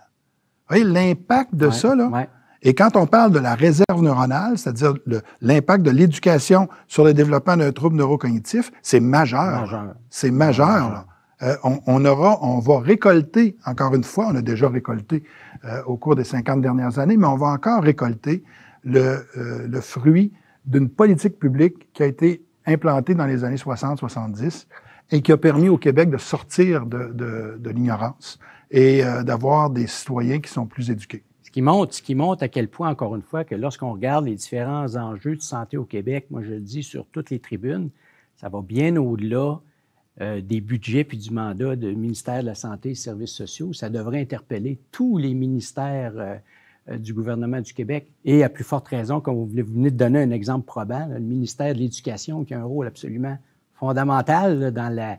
Vous voyez l'impact de ça, là, et quand on parle de la réserve neuronale, c'est-à-dire l'impact de l'éducation sur le développement d'un trouble neurocognitif, c'est majeur. C'est majeur. Euh, on, aura, on va récolter, encore une fois, on a déjà récolté euh, au cours des 50 dernières années, mais on va encore récolter euh, le, fruit d'une politique publique qui a été implantée dans les années 60-70 et qui a permis au Québec de sortir de, de l'ignorance et d'avoir des citoyens qui sont plus éduqués qui ce qui montre à quel point, encore une fois, que lorsqu'on regarde les différents enjeux de santé au Québec, moi je le dis sur toutes les tribunes, ça va bien au-delà euh, des budgets puis du mandat du ministère de la Santé et des Services sociaux. Ça devrait interpeller tous les ministères euh, euh, du gouvernement du Québec et à plus forte raison, comme vous venez de donner un exemple probant, le ministère de l'Éducation qui a un rôle absolument fondamental dans la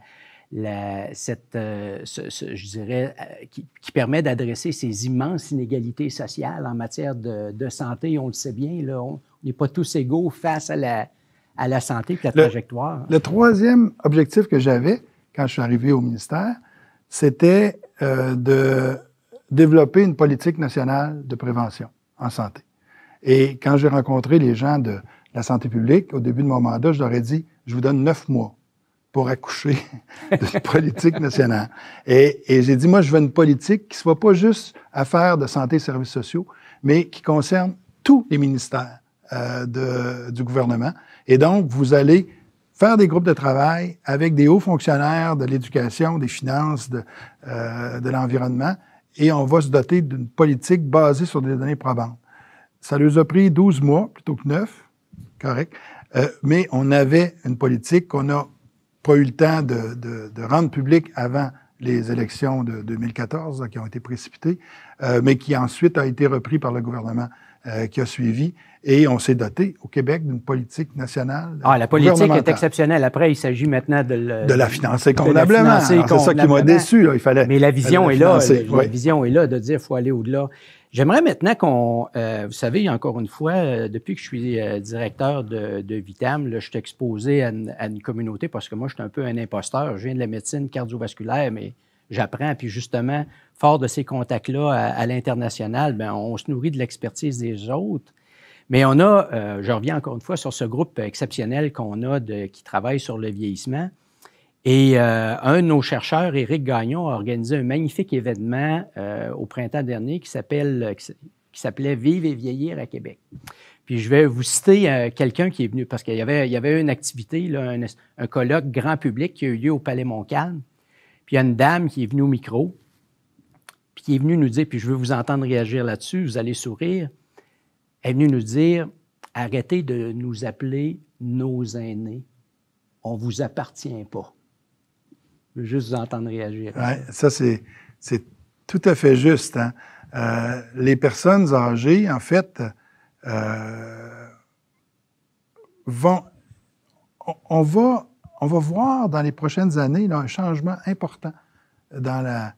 cette, euh, je dirais, euh, qui, permet d'adresser ces immenses inégalités sociales en matière de, santé. On le sait bien, on n'est pas tous égaux face à la, santé et la trajectoire. Le troisième objectif que j'avais quand je suis arrivé au ministère, c'était euh, de développer une politique nationale de prévention en santé. Et quand j'ai rencontré les gens de la santé publique, au début de mon mandat, je leur ai dit, je vous donne neuf mois pour accoucher de politique nationale. Et, j'ai dit, moi, je veux une politique qui ne soit pas juste affaire de santé et services sociaux, mais qui concerne tous les ministères euh, de, du gouvernement. Et donc, vous allez faire des groupes de travail avec des hauts fonctionnaires de l'éducation, des finances, de, euh, de l'environnement, et on va se doter d'une politique basée sur des données probantes. Ça nous a pris 12 mois plutôt que 9, correct, euh, mais on avait une politique qu'on a pas eu le temps de, rendre public avant les élections de 2014 qui ont été précipitées, euh, mais qui ensuite a été repris par le gouvernement euh, qui a suivi. Et on s'est doté au Québec d'une politique nationale. Ah, la politique est exceptionnelle. Après, il s'agit maintenant de, de la financer convenablement. C'est ça qui m'a déçu. Il fallait. Mais la vision est là. La, vision est là de dire faut aller au-delà. J'aimerais maintenant qu'on, euh, vous savez, encore une fois, euh, depuis que je suis euh, directeur de, de Vitam, je suis exposé à une, communauté parce que moi, je suis un peu un imposteur. Je viens de la médecine cardiovasculaire, mais j'apprends. Puis justement, fort de ces contacts-là à, l'international, ben, on se nourrit de l'expertise des autres. Mais on a, je reviens encore une fois sur ce groupe exceptionnel qu'on a qui travaille sur le vieillissement. Et euh, un de nos chercheurs, Éric Gagnon, a organisé un magnifique événement euh, au printemps dernier qui s'appelle euh, qui s'appelait Vive et vieillir à Québec. Puis je vais vous citer quelqu'un qui est venu parce qu'il y avait une activité un, colloque grand public qui a eu lieu au Palais Montcalm. Puis il y a une dame qui est venue au micro, puis qui est venue nous dire, puis je veux vous entendre réagir là-dessus, vous allez sourire. Elle est venue nous dire arrêtez de nous appeler nos aînés, on vous appartient pas juste vous entendre réagir. ça, c'est, c'est tout à fait juste. Hein. Euh, les personnes âgées, en fait, euh, vont. On, va, on va voir dans les prochaines années un changement important dans la,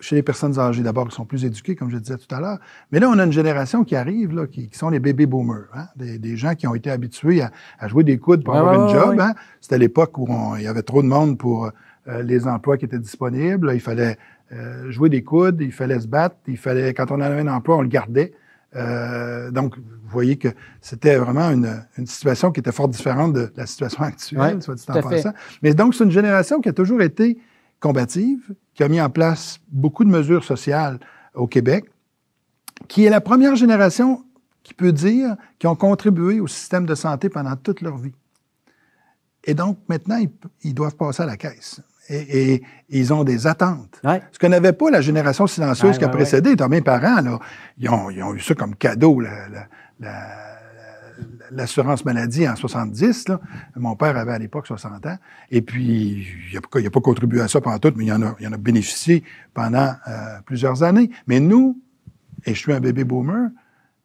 chez les personnes âgées d'abord qui sont plus éduquées, comme je disais tout à l'heure. Mais là, on a une génération qui arrive, là, qui, sont les baby boomers, hein? des, gens qui ont été habitués à, à jouer des coudes pour avoir une job. Hein? C'était l'époque où il y avait trop de monde pour euh, les emplois qui étaient disponibles. Il fallait euh, jouer des coudes, il fallait se battre, il fallait quand on avait un emploi, on le gardait. Euh, donc, vous voyez que c'était vraiment une, situation qui était fort différente de la situation actuelle, soit dit en passant. Mais donc, c'est une génération qui a toujours été combative, qui a mis en place beaucoup de mesures sociales au Québec, qui est la première génération qui peut dire qu'ils ont contribué au système de santé pendant toute leur vie. Et donc, maintenant, ils, doivent passer à la caisse. Et, ils ont des attentes. Ce que n'avait pas la génération silencieuse qui a précédé. Dans mes parents, ils, ont, eu ça comme cadeau, la l'assurance maladie en 70. Mon père avait à l'époque 60 ans. Et puis, il n'a pas, contribué à ça pendant tout, mais il en a, en a bénéficié pendant euh, plusieurs années. Mais nous, et je suis un bébé boomer,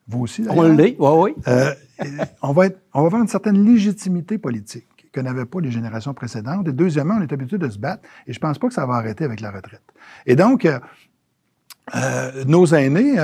vous aussi, On euh, on, va avoir une certaine légitimité politique que n'avaient pas les générations précédentes. Et deuxièmement, on est habitué de se battre. Et je ne pense pas que ça va arrêter avec la retraite. Et donc, euh, nos aînés,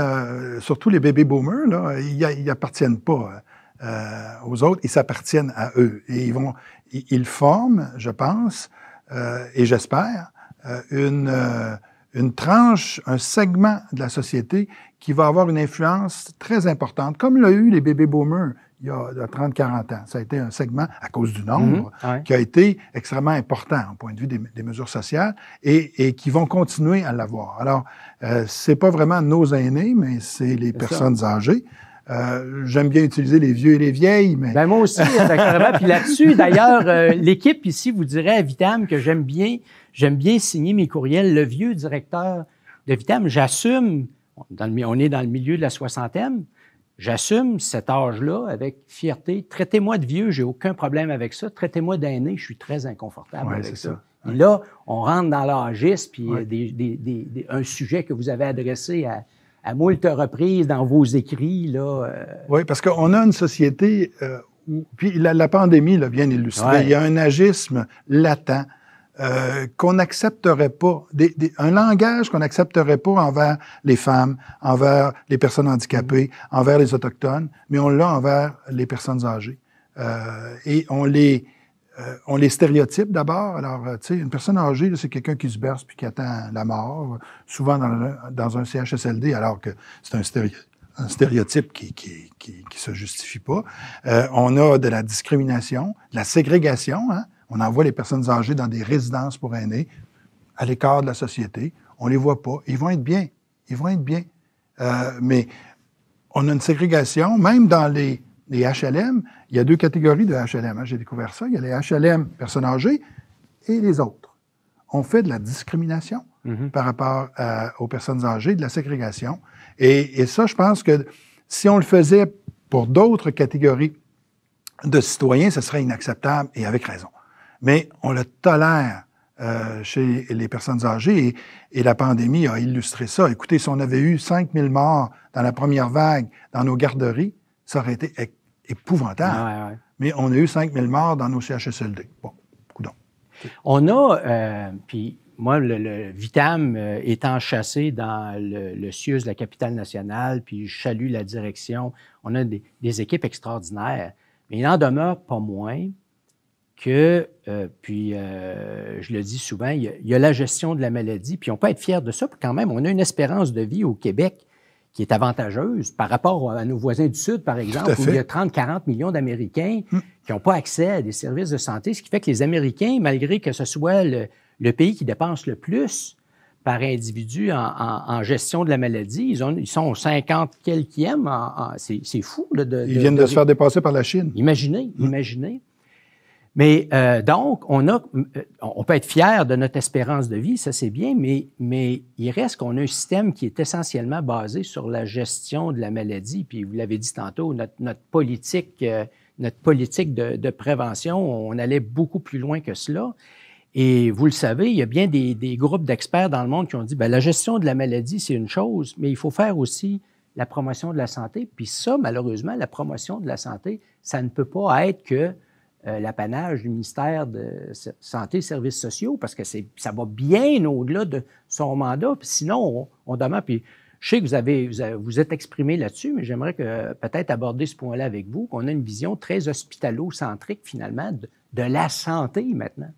surtout les bébés boomers, ils n'appartiennent pas euh, aux autres, ils s'appartiennent à eux. Et ils, vont, ils, forment, je pense, euh, et j'espère, euh, une, euh, une tranche, un segment de la société qui va avoir une influence très importante, comme l'a eu les bébés boomers il y a 30-40 ans. Ça a été un segment, à cause du nombre, mhm, qui a été extrêmement important au point de vue des, mesures sociales et, qui vont continuer à l'avoir. Alors, euh, c'est pas vraiment nos aînés, mais c'est les personnes âgées euh, j'aime bien utiliser les vieux et les vieilles, mais... Ben moi aussi, exactement. Puis là-dessus, d'ailleurs, euh, l'équipe ici vous dirait à Vitam que j'aime bien, j'aime bien signer mes courriels. Le vieux directeur de Vitam, j'assume, on est dans le milieu de la soixantaine, j'assume cet âge-là avec fierté. Traitez-moi de vieux, j'ai aucun problème avec ça. Traitez-moi d'aîné, je suis très inconfortable avec ça. Et là, on rentre dans l'âgiste, puis un sujet que vous avez adressé à, à moult reprises dans vos écrits. Là, euh. Oui, parce qu'on a une société euh, où. Puis la, pandémie l'a bien illustré. Il y a un agisme latent. Euh, qu'on n'accepterait pas, un langage qu'on n'accepterait pas envers les femmes, envers les personnes handicapées, mm. envers les autochtones, mais on l'a envers les personnes âgées. Euh, et on les, euh, on les stéréotype d'abord. Alors, euh, tu sais, une personne âgée, c'est quelqu'un qui se berce puis qui attend la mort, souvent dans, un CHSLD, alors que c'est un, stéréotype qui qui, se justifie pas. Euh, on a de la discrimination, de la ségrégation. Hein. On envoie les personnes âgées dans des résidences pour aînés, à l'écart de la société. On les voit pas. Ils vont être bien. Ils vont être bien. mais on a une ségrégation, même dans les HLM, il y a deux catégories de HLM. Hein. J'ai découvert ça. Il y a les HLM personnes âgées et les autres. On fait de la discrimination mm-hmm. par rapport euh, aux personnes âgées, de la ségrégation. Et, ça, je pense que si on le faisait pour d'autres catégories de citoyens, ce serait inacceptable et avec raison. Mais on le tolère euh, chez les personnes âgées et, la pandémie a illustré ça. Écoutez, si on avait eu 5000 morts dans la première vague dans nos garderies, ça aurait été épouvantable. Mais on a eu 000 morts dans nos CHSLD. Bon, donc. On a, euh, puis moi, le, Vitam euh, étant chassé dans le, le de la capitale nationale, puis je salue la direction, on a des, équipes extraordinaires. Mais il n'en demeure pas moins que, euh, puis je le dis souvent, il y, a, la gestion de la maladie, puis on peut être fier de ça, puis quand même, on a une espérance de vie au Québec qui est avantageuse par rapport à nos voisins du Sud, par exemple, où il y a 30-40 millions d'Américains hmm. qui n'ont pas accès à des services de santé, ce qui fait que les Américains, malgré que ce soit le, pays qui dépense le plus par individu en, gestion de la maladie, ils, ont, ils sont 50 quelquième, c'est fou. ils viennent de, se faire dépasser par la Chine. Imaginez, hmm. imaginez. Mais euh, donc, euh, on, peut être fier de notre espérance de vie, ça c'est bien, mais, il reste qu'on a un système qui est essentiellement basé sur la gestion de la maladie. Puis vous l'avez dit tantôt, notre, politique, notre politique euh, de, prévention, on allait beaucoup plus loin que cela. Et vous le savez, il y a bien des, des groupes d'experts dans le monde qui ont dit, bien, la gestion de la maladie, c'est une chose, mais il faut faire aussi la promotion de la santé. Puis ça, malheureusement, la promotion de la santé, ça ne peut pas être que euh, l'apanage du ministère de Santé et Services sociaux, parce que ça va bien au-delà de son mandat. sinon, on, demande, puis je sais que vous, avez, vous, êtes exprimé là-dessus, mais j'aimerais que euh, peut-être aborder ce point-là avec vous, qu'on a une vision très hospitalo-centrique, finalement, de, de, la santé maintenant.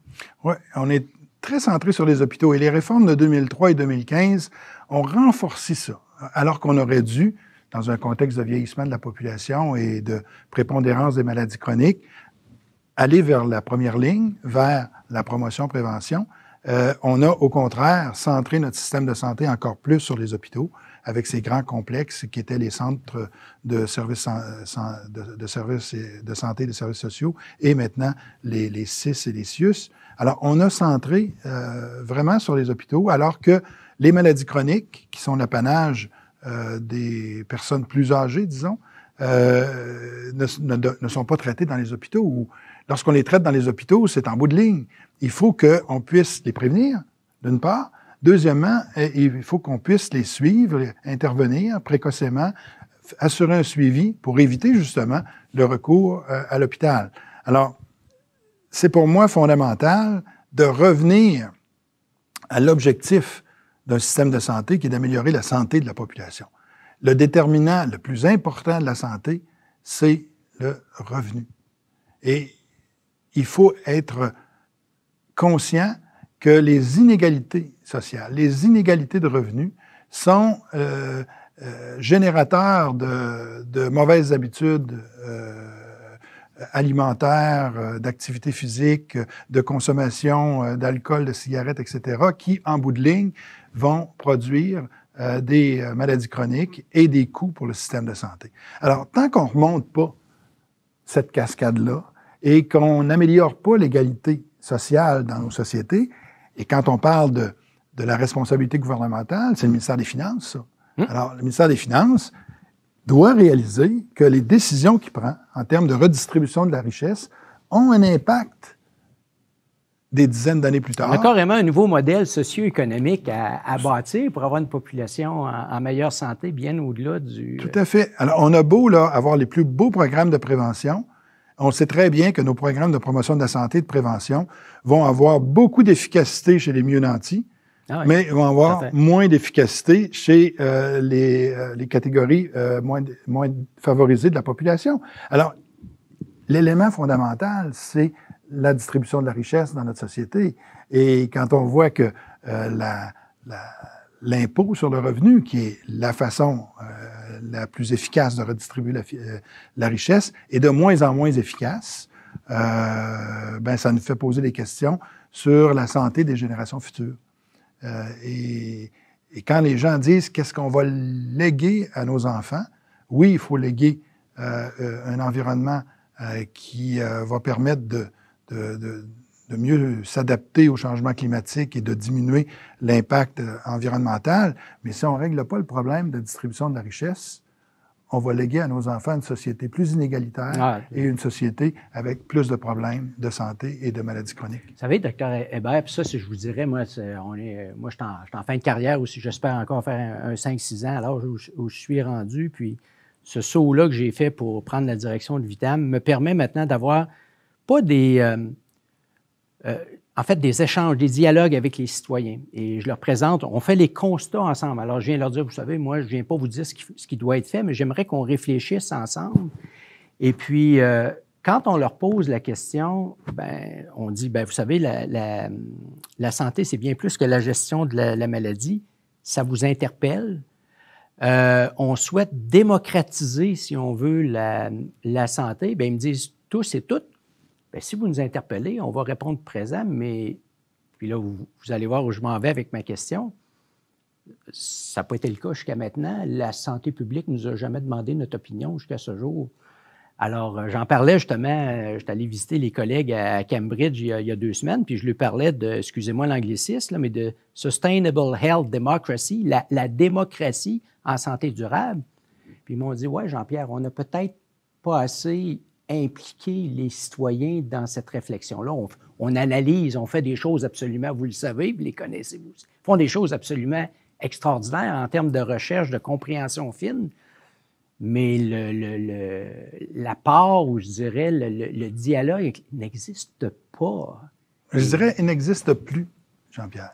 Oui, on est très centré sur les hôpitaux et les réformes de 2003 et 2015 ont renforcé ça, alors qu'on aurait dû, dans un contexte de vieillissement de la population et de prépondérance des maladies chroniques, aller vers la première ligne, vers la promotion-prévention. Euh, on a au contraire centré notre système de santé encore plus sur les hôpitaux avec ces grands complexes qui étaient les centres de services, de, services de santé et de services sociaux et maintenant les, les CIS et les CIUS. Alors, on a centré euh, vraiment sur les hôpitaux alors que les maladies chroniques, qui sont l'apanage euh, des personnes plus âgées, disons, ne, ne, ne, sont pas traitées dans les hôpitaux ou Lorsqu'on les traite dans les hôpitaux, c'est en bout de ligne. Il faut qu'on puisse les prévenir, d'une part. Deuxièmement, eh, il faut qu'on puisse les suivre, intervenir précocement, assurer un suivi pour éviter justement le recours euh, à l'hôpital. Alors, c'est pour moi fondamental de revenir à l'objectif d'un système de santé qui est d'améliorer la santé de la population. Le déterminant le plus important de la santé, c'est le revenu. Et il faut être conscient que les inégalités sociales, les inégalités de revenus sont euh, euh, générateurs de, mauvaises habitudes euh, alimentaires, d'activités physiques, de consommation d'alcool, de cigarettes, etc., qui, en bout de ligne, vont produire des maladies chroniques et des coûts pour le système de santé. Alors, tant qu'on ne remonte pas cette cascade-là, et qu'on n'améliore pas l'égalité sociale dans nos sociétés, et quand on parle de, la responsabilité gouvernementale, c'est le ministère des Finances, ça. Hmm? Alors, le ministère des Finances doit réaliser que les décisions qu'il prend en termes de redistribution de la richesse ont un impact des dizaines d'années plus tard. On a carrément un nouveau modèle socio-économique à, bâtir pour avoir une population en, meilleure santé bien au-delà du... Tout à fait. Alors, on a beau là, avoir les plus beaux programmes de prévention, on sait très bien que nos programmes de promotion de la santé et de prévention vont avoir beaucoup d'efficacité chez les mieux nantis, ah mais vont avoir moins d'efficacité chez euh, euh, les, catégories euh, moins, moins favorisées de la population. Alors, l'élément fondamental, c'est la distribution de la richesse dans notre société. Et quand on voit que l'impôt sur le revenu, qui est la façon la plus efficace de redistribuer euh, la, richesse est de moins en moins efficace, euh, ben, ça nous fait poser des questions sur la santé des générations futures. Euh, et, quand les gens disent qu'est-ce qu'on va léguer à nos enfants, oui, il faut léguer un environnement qui va permettre de, de de mieux s'adapter au changement climatique et de diminuer l'impact euh, environnemental. Mais si on ne règle pas le problème de distribution de la richesse, on va léguer à nos enfants une société plus inégalitaire ah, et une société avec plus de problèmes de santé et de maladies chroniques. Vous savez, docteur Hébert, ça, si je vous dirais, moi, on est, moi je suis en, fin de carrière aussi, j'espère encore faire un, 5-6 ans à où, je suis rendu. Puis ce saut-là que j'ai fait pour prendre la direction de Vitam me permet maintenant d'avoir pas des, euh, euh, en fait, des échanges, des dialogues avec les citoyens. Et je leur présente, on fait les constats ensemble. Alors, je viens leur dire, vous savez, moi, je viens pas vous dire ce qui, doit être fait, mais j'aimerais qu'on réfléchisse ensemble. Et puis, euh, quand on leur pose la question, ben, on dit, ben, vous savez, la, santé, c'est bien plus que la gestion de la, maladie. Ça vous interpelle. Euh, on souhaite démocratiser, si on veut, la, santé. Ben, ils me disent tous et toutes, ben, si vous nous interpellez, on va répondre présent, mais puis là, vous, allez voir où je m'en vais avec ma question. Ça n'a pas été le cas jusqu'à maintenant. La santé publique ne nous a jamais demandé notre opinion jusqu'à ce jour. Alors, euh, j'en parlais justement, euh, j'étais allé visiter les collègues à Cambridge il y a, deux semaines, puis je lui parlais de, excusez-moi l'anglicisme, mais de Sustainable Health Democracy, la, la démocratie en santé durable. Puis ils m'ont dit, ouais, Jean-Pierre, on n'a peut-être pas assez impliquer les citoyens dans cette réflexion-là. On, analyse, on fait des choses absolument, vous le savez, vous les connaissez, vous font des choses absolument extraordinaires en termes de recherche, de compréhension fine, mais le, la part, où, je dirais, le, dialogue n'existe pas. Je dirais, il n'existe plus, Jean-Pierre.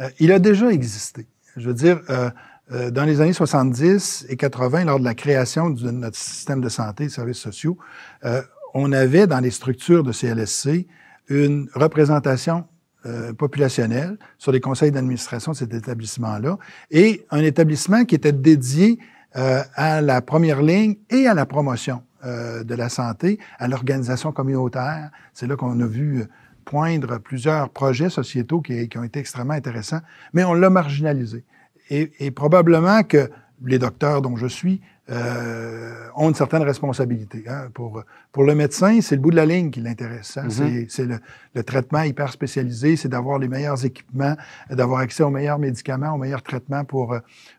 Euh, il a déjà existé. Je veux dire, euh, euh, dans les années 70 et 80, lors de la création de notre système de santé et de services sociaux, euh, on avait dans les structures de CLSC une représentation euh, populationnelle sur les conseils d'administration de cet établissement-là et un établissement qui était dédié à la première ligne et à la promotion de la santé, à l'organisation communautaire. C'est là qu'on a vu poindre plusieurs projets sociétaux qui, qui, ont été extrêmement intéressants, mais on l'a marginalisé et, et, probablement que les docteurs dont je suis euh, ont une certaine responsabilité. Hein. Pour, pour le médecin, c'est le bout de la ligne qui l'intéresse. Hein. Mm-hmm. C'est le, le, traitement hyper spécialisé, c'est d'avoir les meilleurs équipements, d'avoir accès aux meilleurs médicaments, aux meilleurs traitements pour,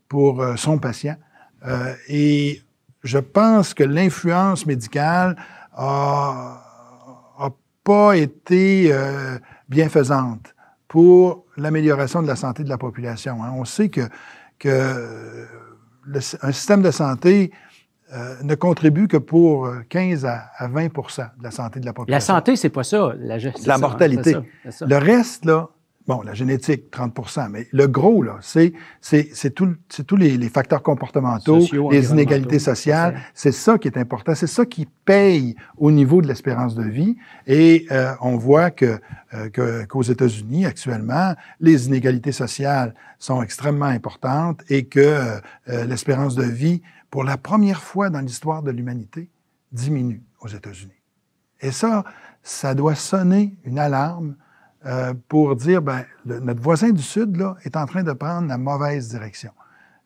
pour euh, son patient. Euh, et je pense que l'influence médicale a, a, pas été euh, bienfaisante pour l'amélioration de la santé de la population. Hein. On sait que, que un système de santé euh, ne contribue que pour 15 euh, à, 20 de la santé de la population. La santé, c'est pas ça. La, la hein, mortalité. Le reste, là, Bon, la génétique, 30 mais le gros, là, c'est, c'est, c'est tous les, facteurs comportementaux, les inégalités sociales. C'est ça qui est important. C'est ça qui paye au niveau de l'espérance de vie. Et euh, on voit que, euh, que qu'aux États-Unis, actuellement, les inégalités sociales sont extrêmement importantes et que euh, l'espérance de vie, pour la première fois dans l'histoire de l'humanité, diminue aux États-Unis. Et ça, ça doit sonner une alarme euh, pour dire ben, notre voisin du Sud là, est en train de prendre la mauvaise direction.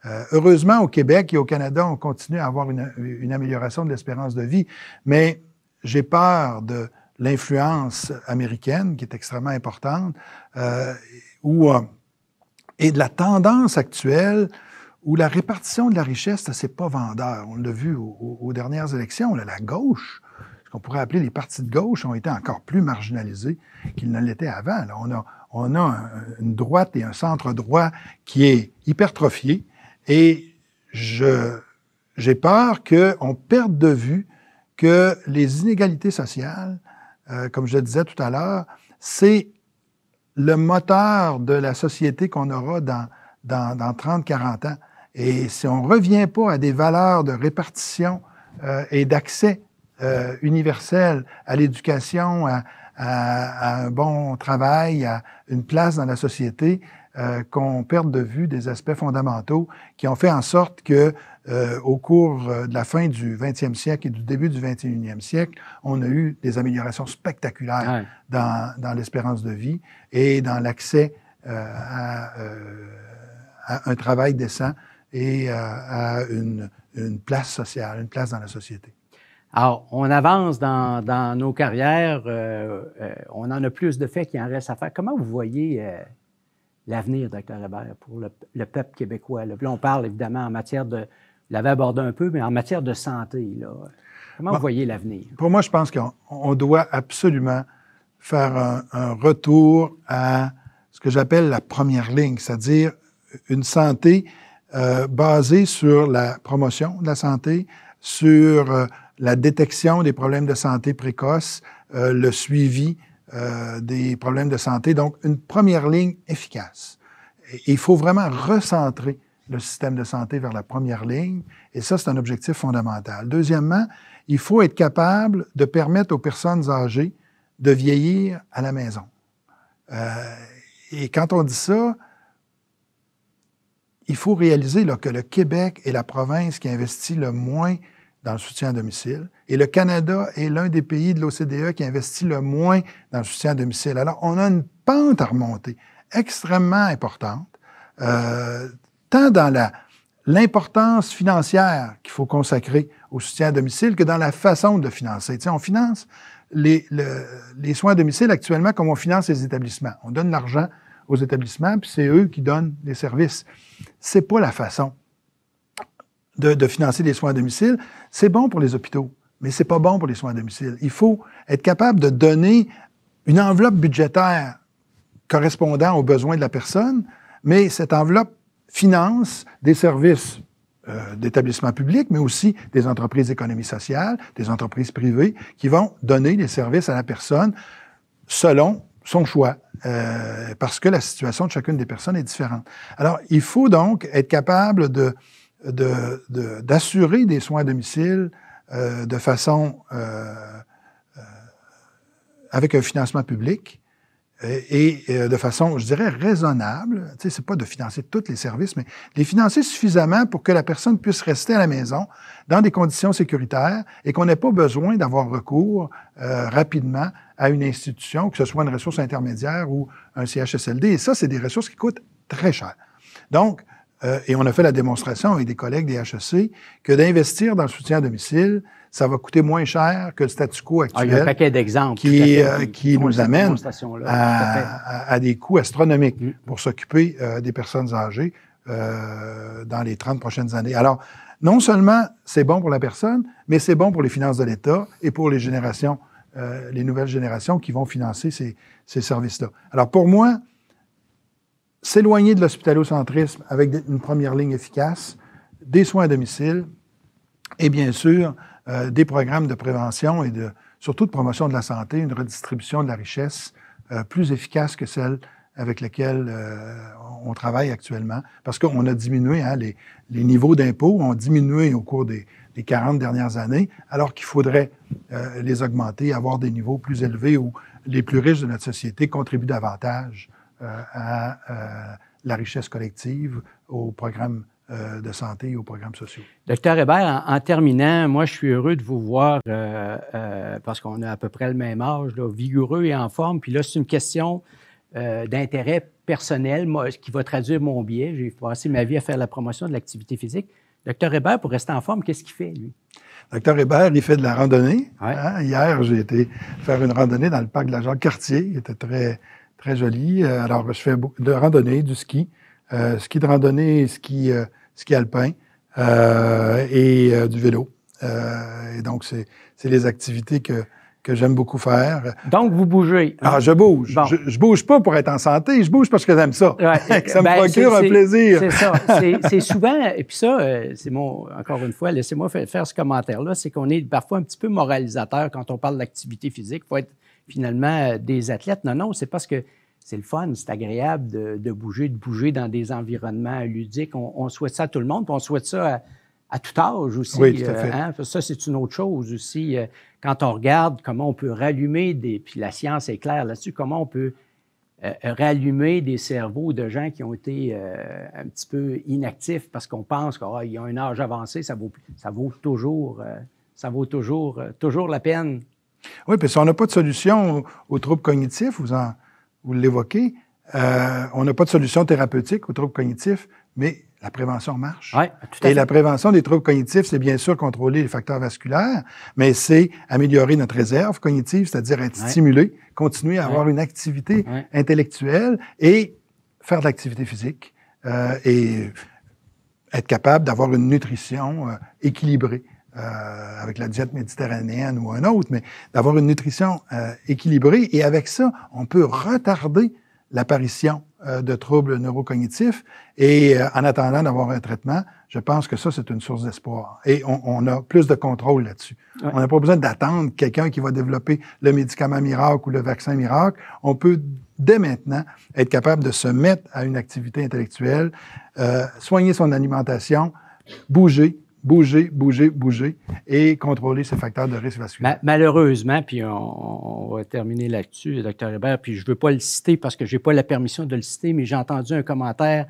Euh, heureusement, au Québec et au Canada, on continue à avoir une, amélioration de l'espérance de vie, mais j'ai peur de l'influence américaine, qui est extrêmement importante, euh, et de la tendance actuelle où la répartition de la richesse, c'est pas vendeur. On l'a vu aux, dernières élections, la gauche qu'on pourrait appeler les partis de gauche ont été encore plus marginalisés qu'ils ne l'étaient avant. on a, on a une droite et un centre droit qui est hypertrophié et j'ai peur qu'on perde de vue que les inégalités sociales, euh, comme je le disais tout à l'heure, c'est le moteur de la société qu'on aura dans, dans, dans 30-40 ans. Et si on ne revient pas à des valeurs de répartition euh, et d'accès euh, universel, à l'éducation, à, à, à, un bon travail, à une place dans la société, euh, qu'on perde de vue des aspects fondamentaux qui ont fait en sorte que, euh, au cours de la fin du 20e siècle et du début du 21e siècle, on a eu des améliorations spectaculaires dans, dans l'espérance de vie et dans l'accès à, à, un travail décent et à, à une, une place sociale, une place dans la société. Alors, on avance dans, nos carrières, euh, euh, on en a plus de faits qui en reste à faire. Comment vous voyez euh, l'avenir, Dr. Hébert, pour le, peuple québécois? Là? on parle évidemment en matière de, vous l'avez abordé un peu, mais en matière de santé, comment vous voyez l'avenir? Pour moi, je pense qu'on doit absolument faire un, un retour à ce que j'appelle la première ligne, c'est-à-dire une santé basée sur la promotion de la santé, sur la détection des problèmes de santé précoces, euh, le suivi euh, des problèmes de santé. Donc, une première ligne efficace. il faut vraiment recentrer le système de santé vers la première ligne. Et ça, c'est un objectif fondamental. Deuxièmement, il faut être capable de permettre aux personnes âgées de vieillir à la maison. Euh, et quand on dit ça, il faut réaliser que le Québec est la province qui investit le moins dans le soutien à domicile. Et le Canada est l'un des pays de l'OCDE qui investit le moins dans le soutien à domicile. Alors, on a une pente à remonter extrêmement importante, euh, tant dans la, l'importance financière qu'il faut consacrer au soutien à domicile que dans la façon de financer. Tu sais, on finance les, les soins à domicile actuellement comme on finance les établissements. On donne l'argent aux établissements, puis c'est eux qui donnent les services. C'est pas la façon de, financer des soins à domicile, c'est bon pour les hôpitaux, mais c'est pas bon pour les soins à domicile. Il faut être capable de donner une enveloppe budgétaire correspondant aux besoins de la personne, mais cette enveloppe finance des services euh, d'établissements publics, mais aussi des entreprises d'économie sociale, des entreprises privées, qui vont donner des services à la personne selon son choix, euh, parce que la situation de chacune des personnes est différente. Alors, il faut donc être capable de d'assurer de, d'assurer des soins à domicile euh, de façon euh, euh, avec un financement public et, et euh, de façon, je dirais, raisonnable. Tu sais, c'est pas de financer tous les services, mais les financer suffisamment pour que la personne puisse rester à la maison dans des conditions sécuritaires et qu'on n'ait pas besoin d'avoir recours euh, rapidement à une institution, que ce soit une ressource intermédiaire ou un CHSLD. Et ça, c'est des ressources qui coûtent très cher. Donc, euh, et on a fait la démonstration avec des collègues des HEC que d'investir dans le soutien à domicile, ça va coûter moins cher que le statu quo actuel. Ah, il y a un paquet d'exemples qui, euh, qui nous amène à, des coûts astronomiques mm. pour s'occuper euh, des personnes âgées dans les 30 prochaines années. Alors, non seulement c'est bon pour la personne, mais c'est bon pour les finances de l'État et pour les générations, les nouvelles générations qui vont financer ces, ces services-là. Alors, pour moi, s'éloigner de l'hospitalocentrisme avec une première ligne efficace, des soins à domicile et bien sûr euh, des programmes de prévention et de, surtout de promotion de la santé, une redistribution de la richesse euh, plus efficace que celle avec laquelle euh, on travaille actuellement, parce qu'on a diminué hein, les, les, niveaux d'impôts, ont diminué au cours des, des 40 dernières années, alors qu'il faudrait les augmenter, avoir des niveaux plus élevés où les plus riches de notre société contribuent davantage euh, à euh, la richesse collective, aux programmes euh, de santé et aux programmes sociaux. Docteur Hébert, en, terminant, moi, je suis heureux de vous voir parce qu'on a à peu près le même âge, vigoureux et en forme. Puis là, c'est une question d'intérêt personnel moi, qui va traduire mon biais. J'ai passé ma vie à faire la promotion de l'activité physique. Docteur Hébert, pour rester en forme, qu'est-ce qu'il fait, lui? Docteur Hébert, il fait de la randonnée. Hein, hier, j'ai été faire une randonnée dans le parc de la Jacques-Cartier. Il était très, très joli. Euh, alors, je fais beaucoup de randonnée, du ski, euh, ski de randonnée ski, euh, ski alpin et du vélo. et donc, c'est les activités que, que j'aime beaucoup faire. Donc, vous bougez. Hein? Ah, je bouge. Je, je, bouge pas pour être en santé, je bouge parce que j'aime ça. ça me ben, procure un plaisir. C'est ça. c'est souvent, et puis ça, c'est mon, encore une fois, laissez-moi faire, ce commentaire-là, c'est qu'on est parfois un petit peu moralisateur quand on parle d'activité physique. faut être finalement euh, des athlètes. Non, non, c'est parce que c'est le fun, c'est agréable de, bouger, de bouger dans des environnements ludiques. On, souhaite ça à tout le monde, puis on souhaite ça à, tout âge aussi. Euh, hein. Ça, c'est une autre chose aussi. Euh, quand on regarde comment on peut rallumer des. Puis la science est claire là-dessus, comment on peut rallumer des cerveaux de gens qui ont été un petit peu inactifs parce qu'on pense qu'ils y ont un âge avancé, ça vaut, ça toujours, ça vaut toujours, toujours la peine oui, parce qu'on n'a pas de solution aux, troubles cognitifs, vous, l'évoquez. Euh, on n'a pas de solution thérapeutique aux troubles cognitifs, mais la prévention marche. Oui, tout à Et la prévention des troubles cognitifs, c'est bien sûr contrôler les facteurs vasculaires, mais c'est améliorer notre réserve cognitive, c'est-à-dire être stimulé, continuer à avoir une activité intellectuelle et faire de l'activité physique euh, et être capable d'avoir une nutrition euh, équilibrée. Euh, avec la diète méditerranéenne ou un autre, mais d'avoir une nutrition euh, équilibrée. Et avec ça, on peut retarder l'apparition euh, de troubles neurocognitifs. Et en attendant d'avoir un traitement, je pense que ça, c'est une source d'espoir. Et on, on, a plus de contrôle là-dessus. On n'a pas besoin d'attendre quelqu'un qui va développer le médicament miracle ou le vaccin miracle. On peut dès maintenant être capable de se mettre à une activité intellectuelle, soigner son alimentation, bouger, bouger, bouger, bouger et contrôler ces facteurs de risque vasculaire. malheureusement, puis on, va terminer là-dessus, docteur Hébert, puis je ne veux pas le citer parce que je n'ai pas la permission de le citer, mais j'ai entendu un commentaire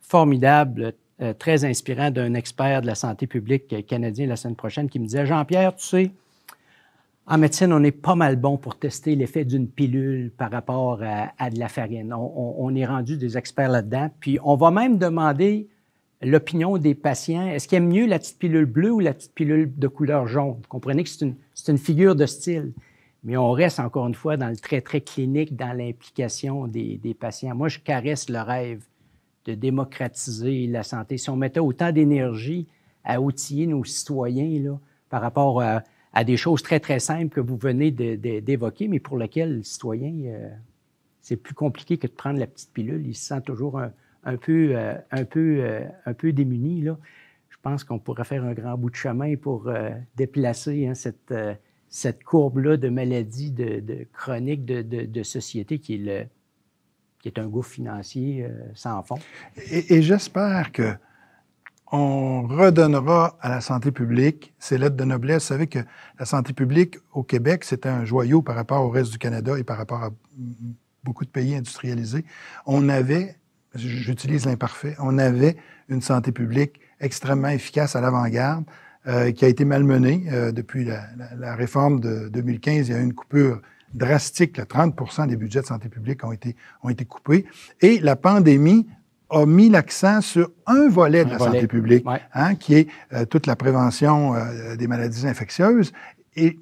formidable, euh, très inspirant d'un expert de la santé publique canadien la semaine prochaine qui me disait, Jean-Pierre, tu sais, en médecine, on est pas mal bon pour tester l'effet d'une pilule par rapport à, de la farine. on, est rendu des experts là-dedans. Puis on va même demander l'opinion des patients. Est-ce qu'ils aiment mieux la petite pilule bleue ou la petite pilule de couleur jaune? Vous comprenez que c'est une, figure de style. Mais on reste encore une fois dans le très, très clinique, dans l'implication des, patients. Moi, je caresse le rêve de démocratiser la santé. Si on mettait autant d'énergie à outiller nos citoyens là, par rapport à, des choses très, très simples que vous venez d'évoquer, mais pour lesquelles le citoyen, euh, c'est plus compliqué que de prendre la petite pilule. Il se sent toujours un peu, euh, un peu, euh, un peu démunis, là, je pense qu'on pourrait faire un grand bout de chemin pour euh, déplacer hein, cette, cette courbe-là de maladies de, de chroniques de, de, société qui est, qui est un gouffre financier sans fond. Et, j'espère que on redonnera à la santé publique ses lettres de noblesse. Vous savez que la santé publique au Québec, c'était un joyau par rapport au reste du Canada et par rapport à beaucoup de pays industrialisés. On avait j'utilise l'imparfait, on avait une santé publique extrêmement efficace à l'avant-garde, euh, qui a été malmenée euh, depuis la, la, réforme de 2015. Il y a eu une coupure drastique, 30 des budgets de santé publique ont été, ont été coupés. Et la pandémie a mis l'accent sur un volet de la santé publique, hein, qui est euh, toute la prévention des maladies infectieuses. Et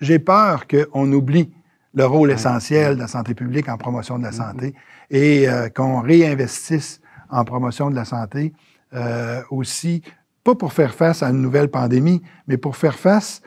j'ai peur qu'on oublie le rôle essentiel de la santé publique en promotion de la santé. Mm-hmm et euh, qu'on réinvestisse en promotion de la santé euh, aussi, pas pour faire face à une nouvelle pandémie, mais pour faire face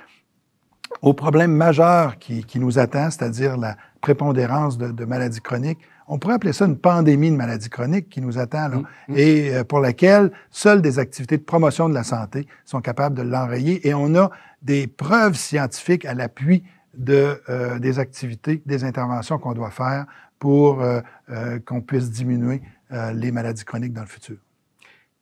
aux problèmes majeurs qui, qui nous attend, c'est-à-dire la prépondérance de, maladies chroniques. On pourrait appeler ça une pandémie de maladies chroniques qui nous attend, mm-hmm. et euh, pour laquelle seules des activités de promotion de la santé sont capables de l'enrayer. Et on a des preuves scientifiques à l'appui de, des activités, des interventions qu'on doit faire pour euh, euh, qu'on puisse diminuer euh, les maladies chroniques dans le futur.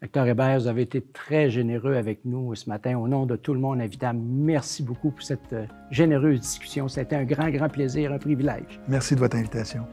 Docteur Hébert, vous avez été très généreux avec nous ce matin. Au nom de tout le monde, évidemment, merci beaucoup pour cette généreuse discussion. C'était un grand, grand plaisir, un privilège. Merci de votre invitation.